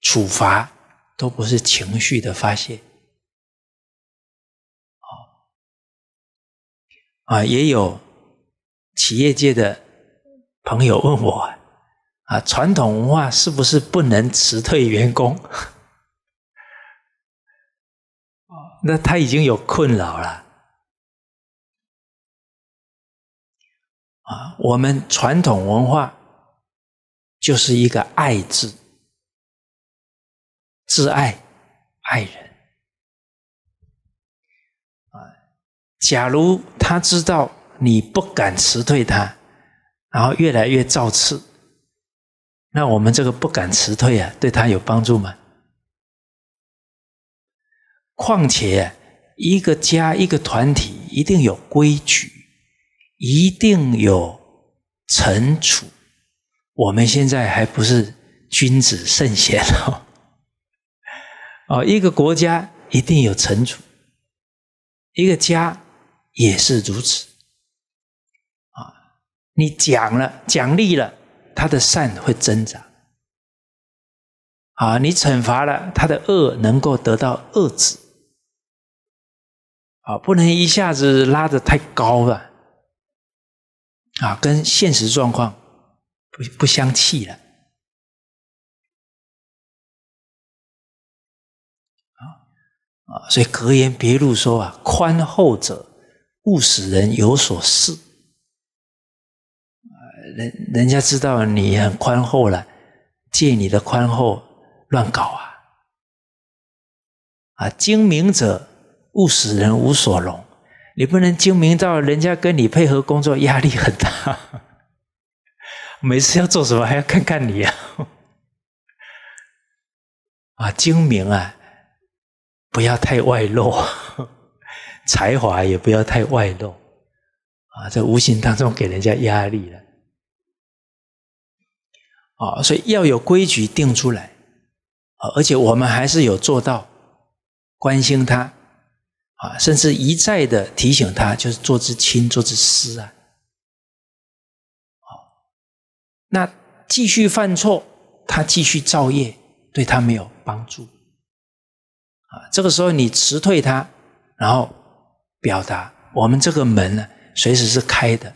Speaker 2: 处罚，都不是情绪的发泄。啊，啊，也有企业界的朋友问我。啊，
Speaker 1: 传统文化是不是不能辞退员工？
Speaker 2: (laughs) 那他已经有困扰了。啊，我们传统文化就是一个爱字，自爱、爱人。啊，假如他知道
Speaker 1: 你不敢辞退他，然后越来越造次。那我们这个不敢辞退啊，对他有帮助吗？况且，一个家、一个团体一定有规矩，一定有惩处。我们现在还不是君子圣贤哦，哦，一个国家一定有惩处，一个家也是如此啊。你讲了，奖励了。他的善会增长，啊，你惩罚了他的恶，能够得到遏制，啊，不能一下子拉的太高了，
Speaker 2: 啊，跟现实状况不不相契了，啊啊，所以格言别录说啊，宽厚者，勿使人有所恃。人人家知道你很宽厚了，借你的宽厚乱搞啊！
Speaker 1: 啊，精明者勿使人无所容，你不能精明到人家跟你配合工作压力很大。(laughs) 每次要做什么，还要看看你啊！(laughs) 啊，精明啊，不要太外露，(laughs) 才华也不要太外露啊，在无形当中给人家压力了。啊，所以要有规矩定出来啊，而且我们还是有做到关心他啊，甚至一再的提醒他，就是做之亲，做
Speaker 2: 之私啊。好，那继续犯错，他继续造业，对他没有帮助啊。
Speaker 1: 这个时候你辞退他，然后表达我们这个门呢，随时是开的。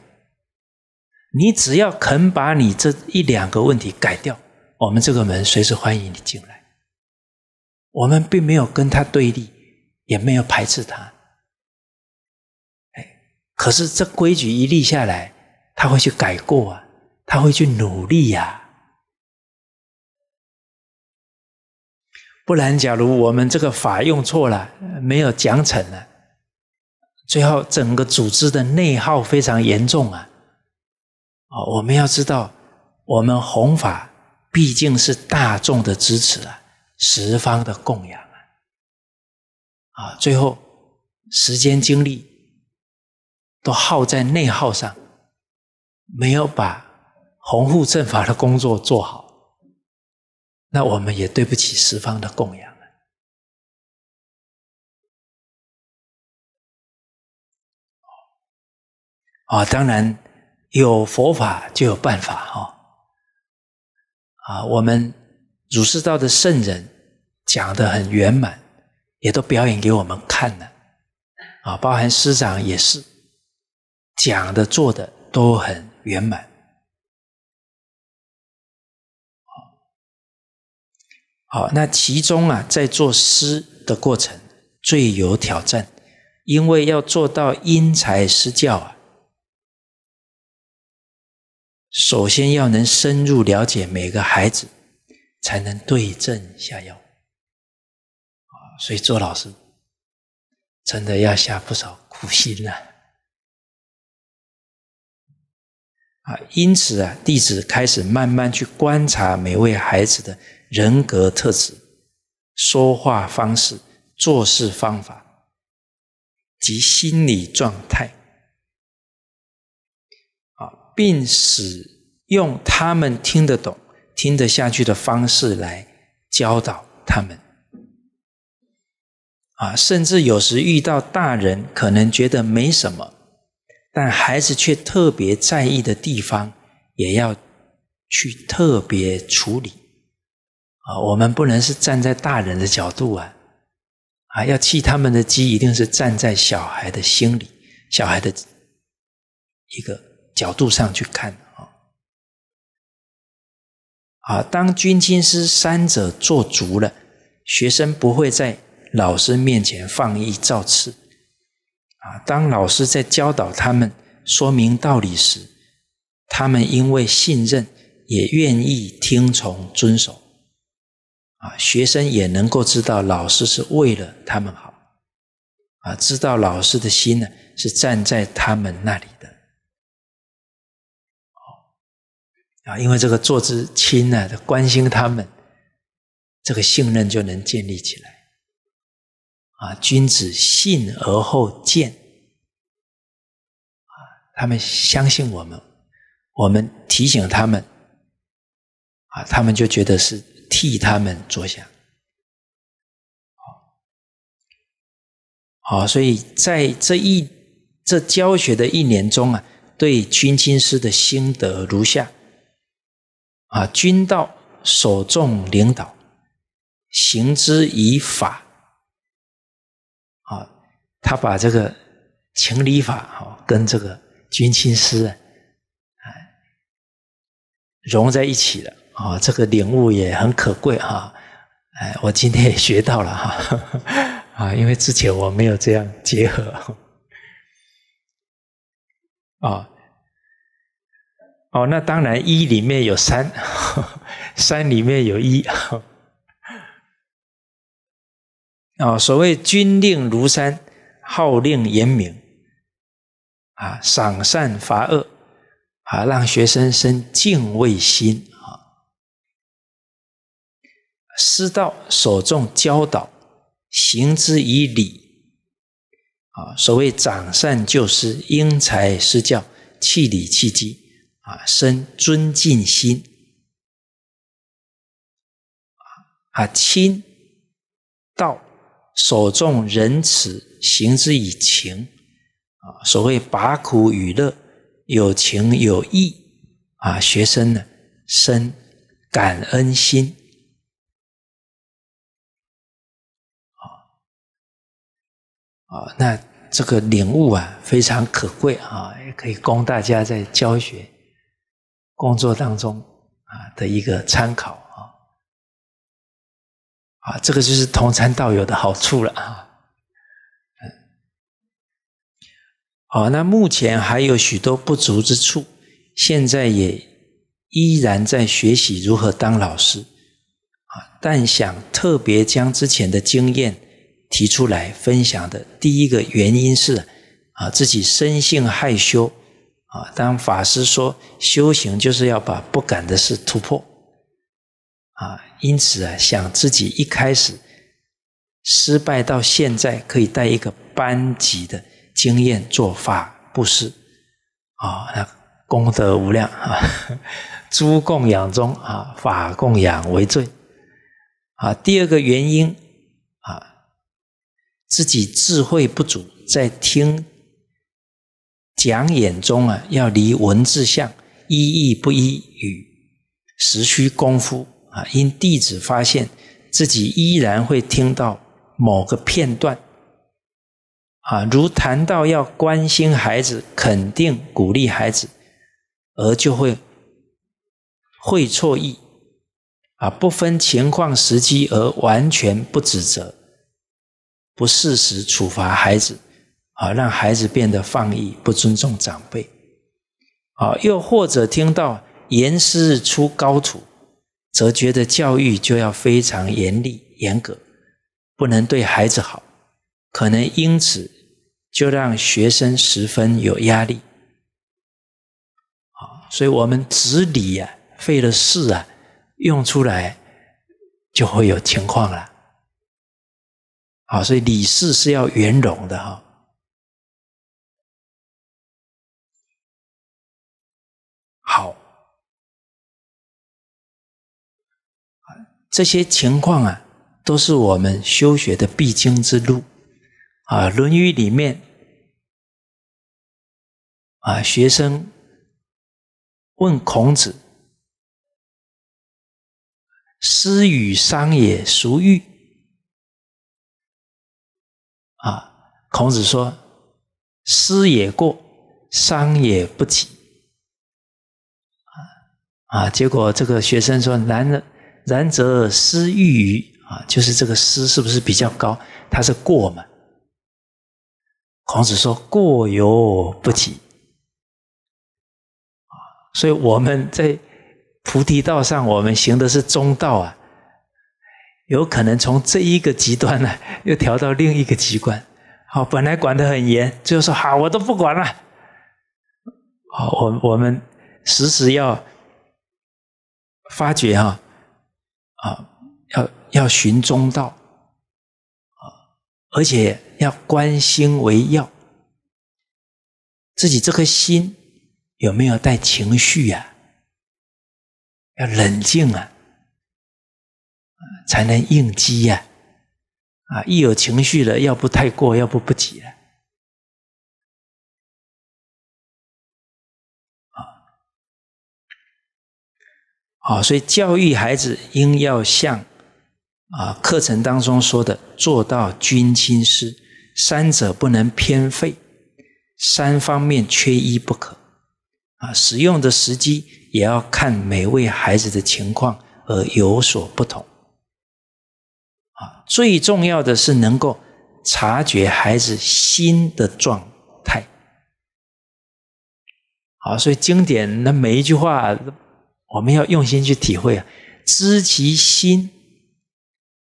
Speaker 1: 你只要肯把你这一两个问题改掉，我们这个门随时欢迎你进来。我们并没有跟他对立，也没有排斥他。哎，可是这规矩一立下来，他会去改过啊，他会去努力呀。不然，假如我们这个法用错了，没有奖惩了，最后整个组织的内耗非常严重啊。我们要知道，我们弘法毕竟是大众的支持啊，十方的供养啊，啊，最后时间精力都耗在内耗上，没有把弘护正法的工作做
Speaker 2: 好，那我们也对不起十方的供养了。啊，当然。有佛法就有办法哈，
Speaker 1: 啊，我们儒释道的圣人讲的很圆满，
Speaker 2: 也都表演给我们看了，啊，包含师长也是讲的做的都很圆满，好，那其中啊，在做诗的
Speaker 1: 过程最有挑战，因为要做到因材施教啊。
Speaker 2: 首先要能深入了解每个孩子，才能对症下药啊！所以做老师真的要下不少苦心呐啊！因此啊，弟子开始慢慢去观
Speaker 1: 察每位孩子的人格特质、说话方式、做事方法及心理状态。并使用他们听得懂、听得下去的方式来教导他们。啊，甚至有时遇到大人可能觉得没什么，但孩子却特别在意的地方，也要去特别处理。啊，我们不能是站在大人的角度啊，啊，要弃他们的鸡，一定是站在小孩的心里，小孩的一个。角度上去看啊，啊，当军、亲、师三者做足了，学生不会在老师面前放逸造次啊。当老师在教导他们、说明道理时，他们因为信任，也愿意听从、遵守啊。学生也能够知道老师是为了他们好啊，知道老师的心呢是站在他们那里。
Speaker 2: 啊，因为这个坐之亲呢，关心他们，这个信任就能建立起来。
Speaker 1: 啊，君子信而后见。啊，他们相信我们，我们提醒他们，啊，他们就觉得是替他们着想。好，所以在这一这教学的一年中啊，对军亲师的心得如下。啊，君道所重领导，行之以法。啊，他把这个情理法哈跟这个军亲师啊，融在一起了。啊，这个领悟也很可贵哈。哎，我今天也学到了哈。(laughs) 啊，因为之前我没有这样结合。啊。哦，那当然，一里面有三，(laughs) 三里面有一。(laughs) 哦，所谓军令如山，号令严明，啊，赏善罚恶，啊，让学生生敬畏心。啊，师道所重，教导行之以礼，啊，所谓长善救师，因材
Speaker 2: 施教，弃礼弃机。啊，生尊敬心，啊，亲道
Speaker 1: 所重仁慈，行之以情，啊，所谓拔苦与
Speaker 2: 乐，有情有义，啊，学生呢，生感恩心，啊，啊，那这个领悟啊，非常可贵啊，
Speaker 1: 也可以供大家在教学。工作当中啊的一个
Speaker 2: 参考啊，啊，这个就是同参道友的好处了啊，嗯，好，那目前还
Speaker 1: 有许多不足之处，现在也依然在学习如何当老师啊，但想特别将之前的经验提出来分享的第一个原因是啊，自己生性害羞。啊，当法师说修行就是要把不敢的事突破，啊，因此啊，想自己一开始失败到现在可以带一个班级的经验做法布施，啊，那功德无量啊，诸供养中啊，法供养为最，啊，第二个原因啊，自己智慧不足，在听。讲演中啊，要离文字相，一意不一语，实需功夫啊。因弟子发现自己依然会听到某个片段啊，如谈到要关心孩子、肯定鼓励孩子，而就会会错意啊，不分情况时机而完全不指责、不适时处罚孩子。啊，让孩子变得放逸、不尊重长辈，啊，又或者听到“严师出高徒”，则觉得教育就要非常严厉、严格，不能对孩子好，可能因此就让学生十分有压力。啊，所以我们子礼啊，废了事啊，
Speaker 2: 用出来就会有情况了。啊，所以理事是要圆融的哈。这些情况啊，都是我们修学的必经之路啊，《论语》里面啊，学生问孔子：“师与商也孰欲？”啊，孔子说：“师也过，商
Speaker 1: 也不及。”啊啊，结果这个学生说：“男人。”然则失欲于啊，就是这个失是不是比较高？它是过嘛？孔子说过犹不及啊，所以我们在菩提道上，我们行的是中道啊，有可能从这一个极端呢，又调到另一个极端。好，本来管得很严，最后说好，我都不管了。
Speaker 2: 好，我我们时时要发觉哈。啊，要要寻中道，啊，
Speaker 1: 而且要观心为要，自己这颗
Speaker 2: 心有没有带情绪呀？要冷静啊，才能应激呀，啊，一有情绪了，要不太过，要不不急了。啊，所以教
Speaker 1: 育孩子应要像，啊，课程当中说的，做到君亲师三者不能偏废，三方面缺一不可。啊，使用的时机也要看每位孩子的情况而有所不同。啊，最重要的是能够察觉孩子心的状态。好，所以经典那每一句话。我们要用心去体会啊，知其心，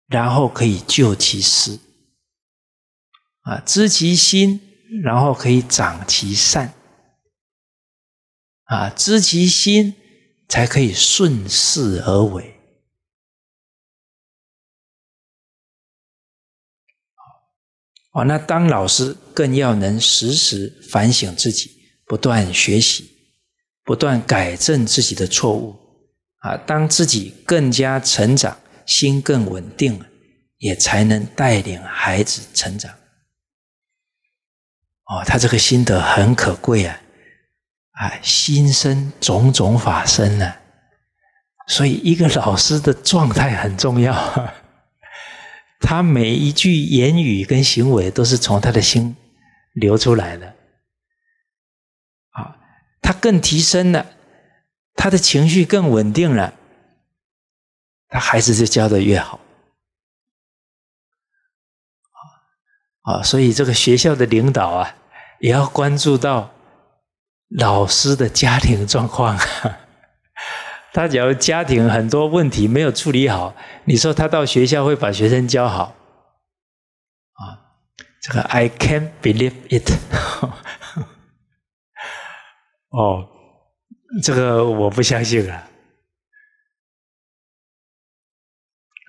Speaker 1: 然后可以救其失。啊，知其心，然后可以长其善。
Speaker 2: 啊，知其心，才可以顺势而为。哦，那当老师更要能时时反省自己，不断
Speaker 1: 学习。不断改正自己的错误，啊，当自己更加成长，心更稳定，也才能带领孩子成长。哦，他这个心得很可贵啊！啊，心生种种法生呢，所以一个老师的状态很重要。(laughs) 他每一句言语跟行为都是从他的心流出来的。他更提升了，他的情绪更稳定了，他
Speaker 2: 孩子就教
Speaker 1: 的越好。啊，所以这个学校的领导啊，也要关注到老师的家庭状况啊。(laughs) 他假如家庭很多问题没有处理好，你说他到学校会把学生教好？啊，这个 I can't believe it。哦，这个我不相信啊！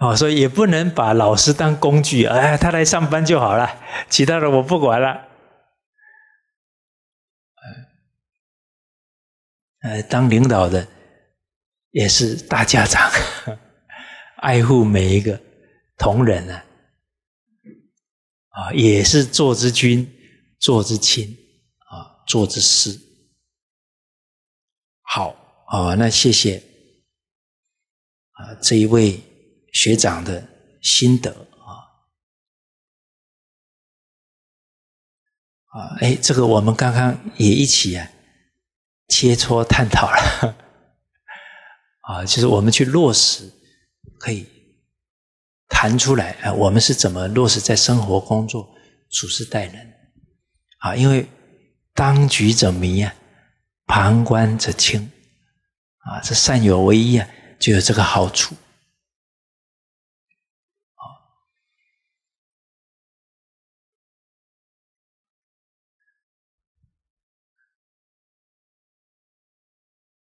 Speaker 1: 哦，所以也不能把老师当工具，哎，他来上班就
Speaker 2: 好了，其他的我不管了。呃，当领导的也是大家长，
Speaker 1: 爱护每一个同仁啊，
Speaker 3: 啊，也是
Speaker 2: 做之君，做之亲，啊，做之师。好啊，那谢谢啊这一位学长的心得啊啊哎，这个我们刚刚也一起啊
Speaker 1: 切磋探讨了啊，就是我们去落实可以谈出来啊，我们是怎么落实在生活、工作、处事待人啊？因为当局者迷呀。
Speaker 2: 旁观者清啊，这善有为啊，就有这个好处。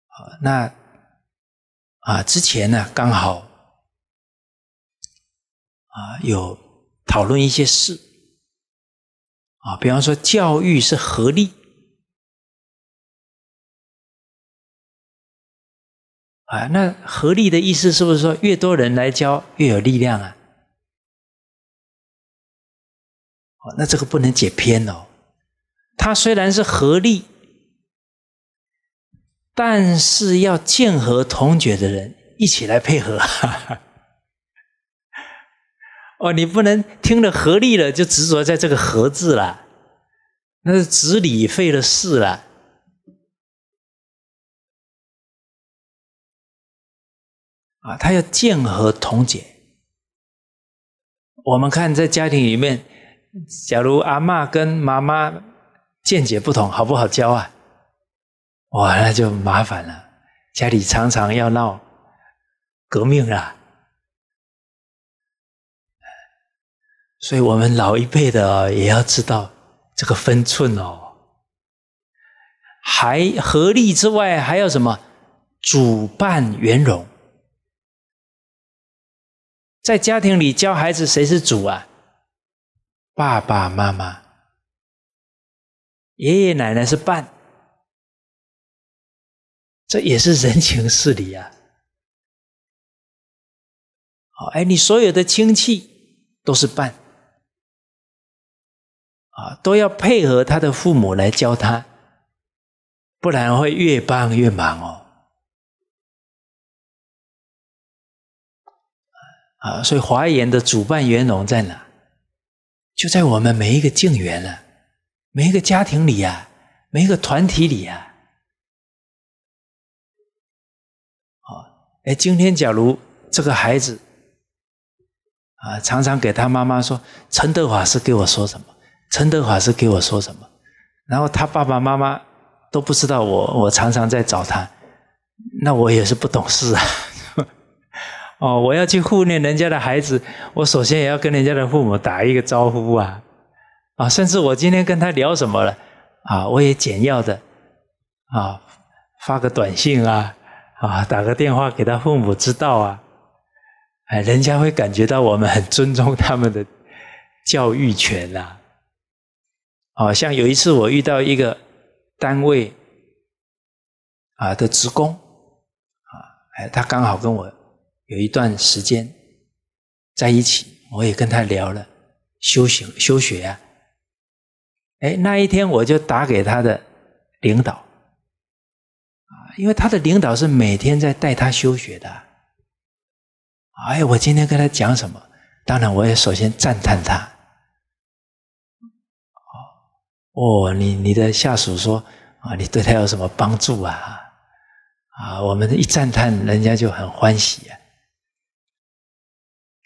Speaker 2: 好，那啊，之前呢，刚好啊，有讨论一些事啊，比方说教育是合力。啊，那合力的意思是不是说越多人来教越有力量啊？
Speaker 1: 哦，那这个不能解偏哦。它虽然是合力，但是要见合同觉的人一起来配合。(laughs) 哦，你不能听了合力了就
Speaker 2: 执着在这个合字了，那是执理废了事了。啊，他要见和同解。我们看在家庭里面，
Speaker 1: 假如阿妈跟妈妈见解不同，好不好教啊？
Speaker 2: 哇，那就麻烦了，家里常常要闹革命了。所以我们老一辈的也要知道这个分寸哦。
Speaker 1: 还合力之外，还要什么主办圆融。
Speaker 2: 在家庭里教孩子，谁是主啊？爸爸妈妈、爷爷奶奶是伴，这也是人情事理啊。好，哎，你所有的亲戚都是伴，啊，都要配合他的父母来教他，不然会越帮越忙哦。啊，所以华严的主办圆融在哪？就
Speaker 1: 在我们每一个静缘了，每一个家庭里呀，每一个团体里呀。
Speaker 2: 啊，哎，今天假如这个孩子啊，常常给他妈妈说：“陈德华是
Speaker 1: 给我说什么？”陈德华是给我说什么？然后他爸爸妈妈都不知道我，我常常在找他，那我也是不懂事啊。哦，我要去护念人家的孩子，我首先也要跟人家的父母打一个招呼啊，啊，甚至我今天跟他聊什么了，啊，我也简要的，啊，发个短信啊，啊，打个电话给他父母知道啊，哎，人家会感觉到我们很尊重他们的教育
Speaker 2: 权呐，
Speaker 1: 啊、像有一次我遇到一个单位啊的职工，啊，哎，他刚好跟我。有一段时间在一起，我也跟他聊了修行修学呀。哎，那一天我就打给他的领导啊，因为他的领导是每天在带他修学的。哎，我今天跟他讲什么？当然，我也首先赞叹他。哦，你你的下属说啊，你对他有什么帮助啊？啊，我们一赞叹，人家就很欢喜啊。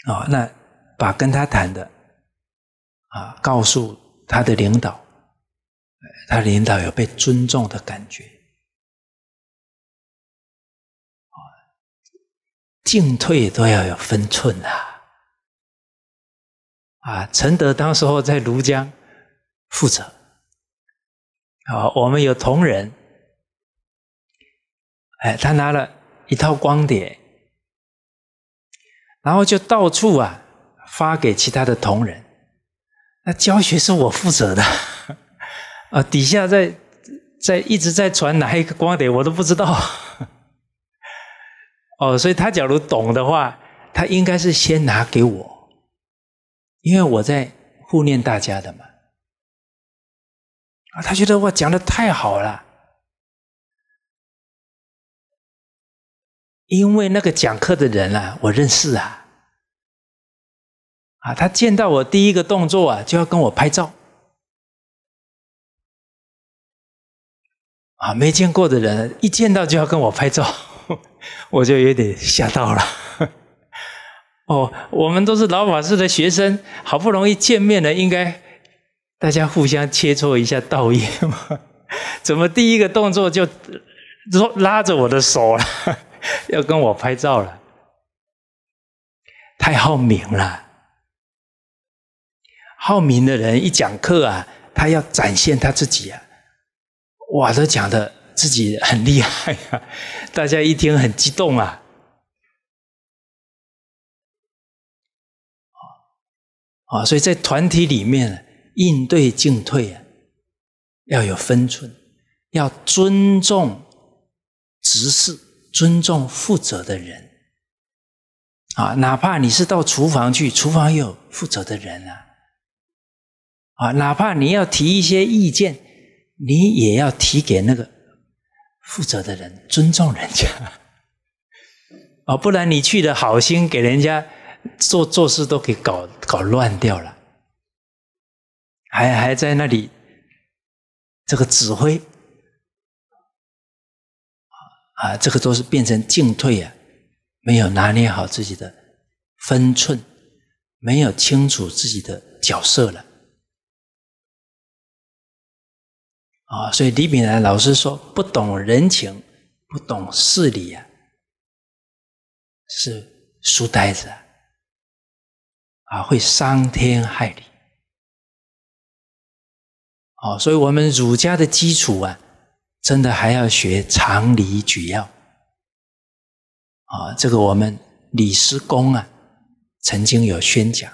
Speaker 1: 啊，那把跟他谈的啊，
Speaker 2: 告诉他的领导，他领导有被尊重的感觉。啊，进退都要有分寸啊。啊，承德当时候
Speaker 1: 在庐江负责。啊，我们有同仁，哎，他拿了一套光碟。然后就到处啊发给其他的同仁，那教学是我负责的，(laughs) 啊，底下在在一直在传哪一个观点，我都不知道。(laughs) 哦，所以他假如懂的话，他应该是先拿给我，因为我在护念
Speaker 2: 大家的嘛。啊，他觉得我讲的太好了。因为那个讲课的人啊，我认识啊，啊，他见到我第一个动作啊，就要跟我拍照，啊，
Speaker 1: 没见过的人一见到就要跟我拍照，(laughs) 我就有点吓到了。(laughs) 哦，我们都是老法师的学生，好不容易见面了，应该大家互相切磋一下道业嘛？(laughs) 怎么第一个动作就拉着我的手了？(laughs) 要跟我拍照了，太好名了。好名的人一讲课啊，他要展现他自己啊，哇，都讲的
Speaker 2: 自己很厉害，啊，(laughs) 大家一听很激动啊。啊，所以在团体里面，应对进退啊，要有分寸，要尊
Speaker 1: 重、直视。尊重负责的人，啊，哪怕你是到厨房去，厨房也有负责的人啊，啊，哪怕你要提一些意见，你也要提给那个负责的人，尊重人家，(laughs) 啊，不然你去的好心给人家做做事都给搞搞乱掉了，还还在那里这个指挥。啊，这个都是变成进退啊，没有拿捏好
Speaker 2: 自己的分寸，没有清楚自己的角色了。啊，所以李炳南老师说，不懂人情，不懂事理啊，是书呆子啊，啊，会伤天害理。啊，所以我们儒家的基础啊。真的还要学常理举要啊！这个我们
Speaker 1: 李师公啊，曾经有宣讲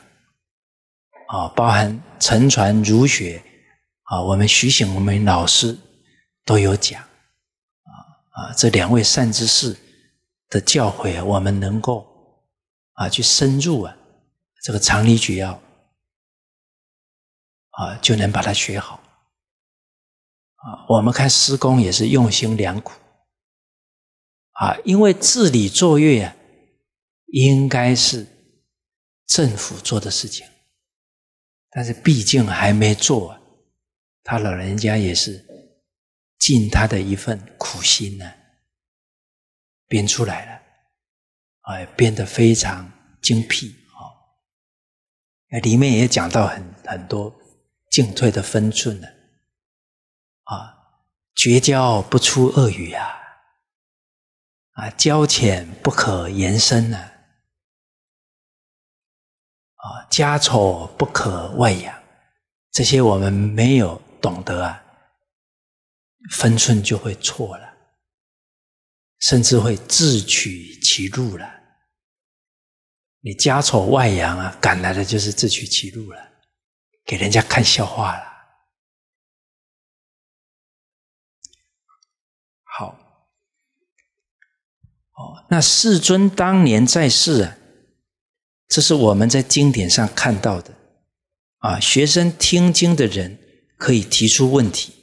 Speaker 1: 啊，包含沉船儒学啊，我们徐醒我们老师都有讲啊啊，这两位善知识的教诲，我们能够
Speaker 2: 啊去深入啊，这个常理举要啊，就能把它学好。啊，我们看施工也是用心良苦，啊，因为治理作啊，
Speaker 1: 应该是政府做的事情，但是毕竟还没做，他老人家也是尽他的一份
Speaker 2: 苦心呢，编出来了，哎，编得非常精辟，啊，里面也讲到很很多
Speaker 1: 进退的分寸呢。啊！绝交不
Speaker 2: 出恶语啊！啊！交浅不可言深呢！啊！家丑不可外扬，这些我们没有懂得啊，分寸就会
Speaker 1: 错了，甚至会自取其辱了。
Speaker 2: 你家丑外扬啊，赶来的就是自取其辱了，给人家看笑话了。哦，那世尊当年在
Speaker 1: 世啊，这是我们在经典上看到的啊。学生听经的人可以提出问题，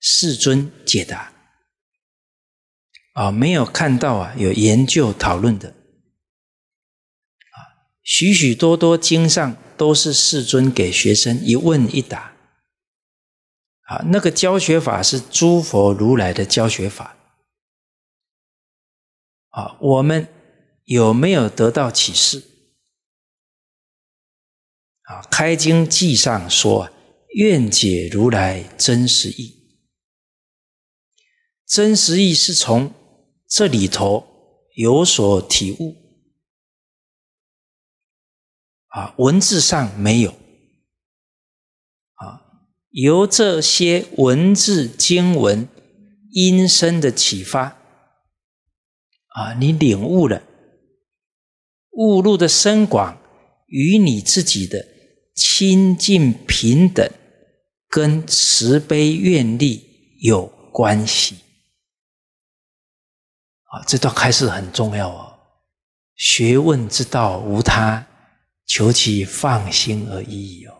Speaker 1: 世尊解答啊。没有看到啊，有研究讨论的啊。许许多多经上都是世尊给学生一问一答啊。那个教学法是诸佛如来的教
Speaker 2: 学法。啊，我们有没有得到启示？啊，开经记上说：“愿解如来真实意。”真实意是从这里头有所体悟。啊，文字上没有。啊，由这些文字经文音
Speaker 1: 声的启发。啊，你领悟了悟路的深广，与你自己的清净平等跟慈悲愿力有关系。啊，这段开始很重要哦。学问之道无他，求其放心而已哦。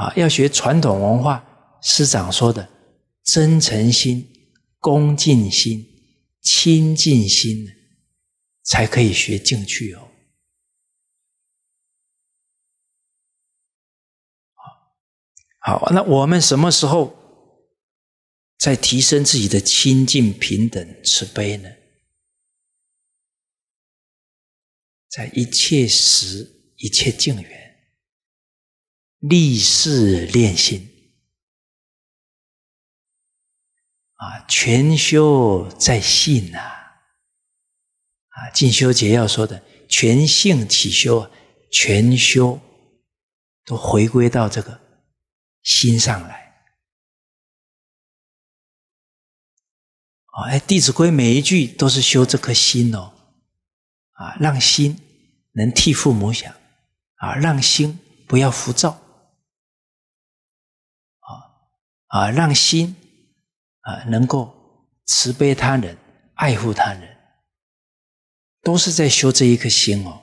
Speaker 1: 啊，要学传统文化，师长说的真诚心、恭敬心。亲近心，
Speaker 2: 才可以学进去哦。好，那我们什么时候
Speaker 1: 在提升自己的亲近、平等、慈悲呢？
Speaker 2: 在一切时、一切境缘，立誓练心。啊，全修在信呐！啊，
Speaker 1: 进修结要说的全性起修，全修
Speaker 2: 都回归到这个心上来。哎，《弟子规》每一句都是修这颗心哦。啊，让心能替父母想，啊，让心不要浮躁，啊，啊，让心。啊，能够慈悲他人、爱护他人，都是在修这一颗心哦。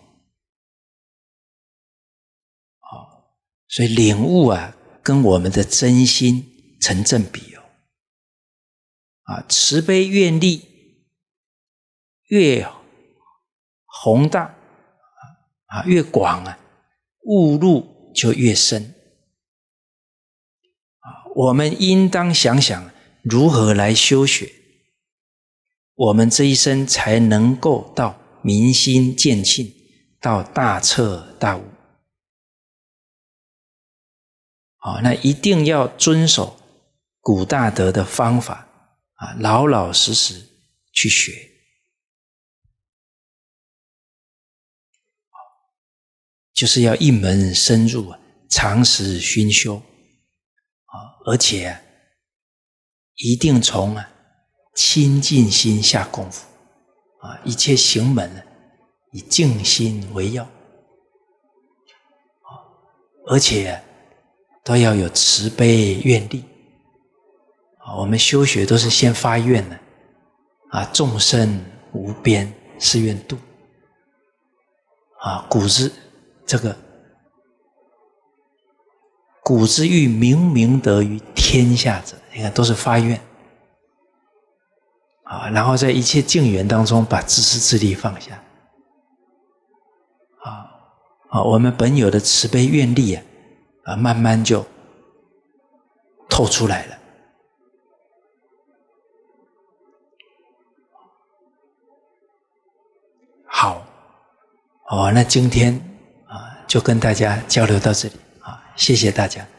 Speaker 2: 好，所以领悟啊，跟我们的真心成正比哦。啊，慈悲愿力越宏大啊，越广啊，悟路就
Speaker 1: 越深啊。我们应当想想。如何来修学，我们这一生才能够到明心见性，到大彻大悟。好，那一定要遵守古大德的方
Speaker 2: 法啊，老老实实去学，就是要一门深入，长时熏修啊，而且。一
Speaker 1: 定从啊，清净心下功夫，啊，一切行门呢，以静心为要，啊，而且都要有慈悲愿力，啊，我们修学都是先发愿的啊，众生无边誓愿度，啊，古日这个。古之欲明明德于天下者，你看都是发愿啊，然后在一切境缘当中把自私自利放下，啊啊，我们本有的慈悲愿力啊，
Speaker 2: 啊，慢慢就透出来了。好，好，那今天啊，就跟大家交流到这里。谢谢大家。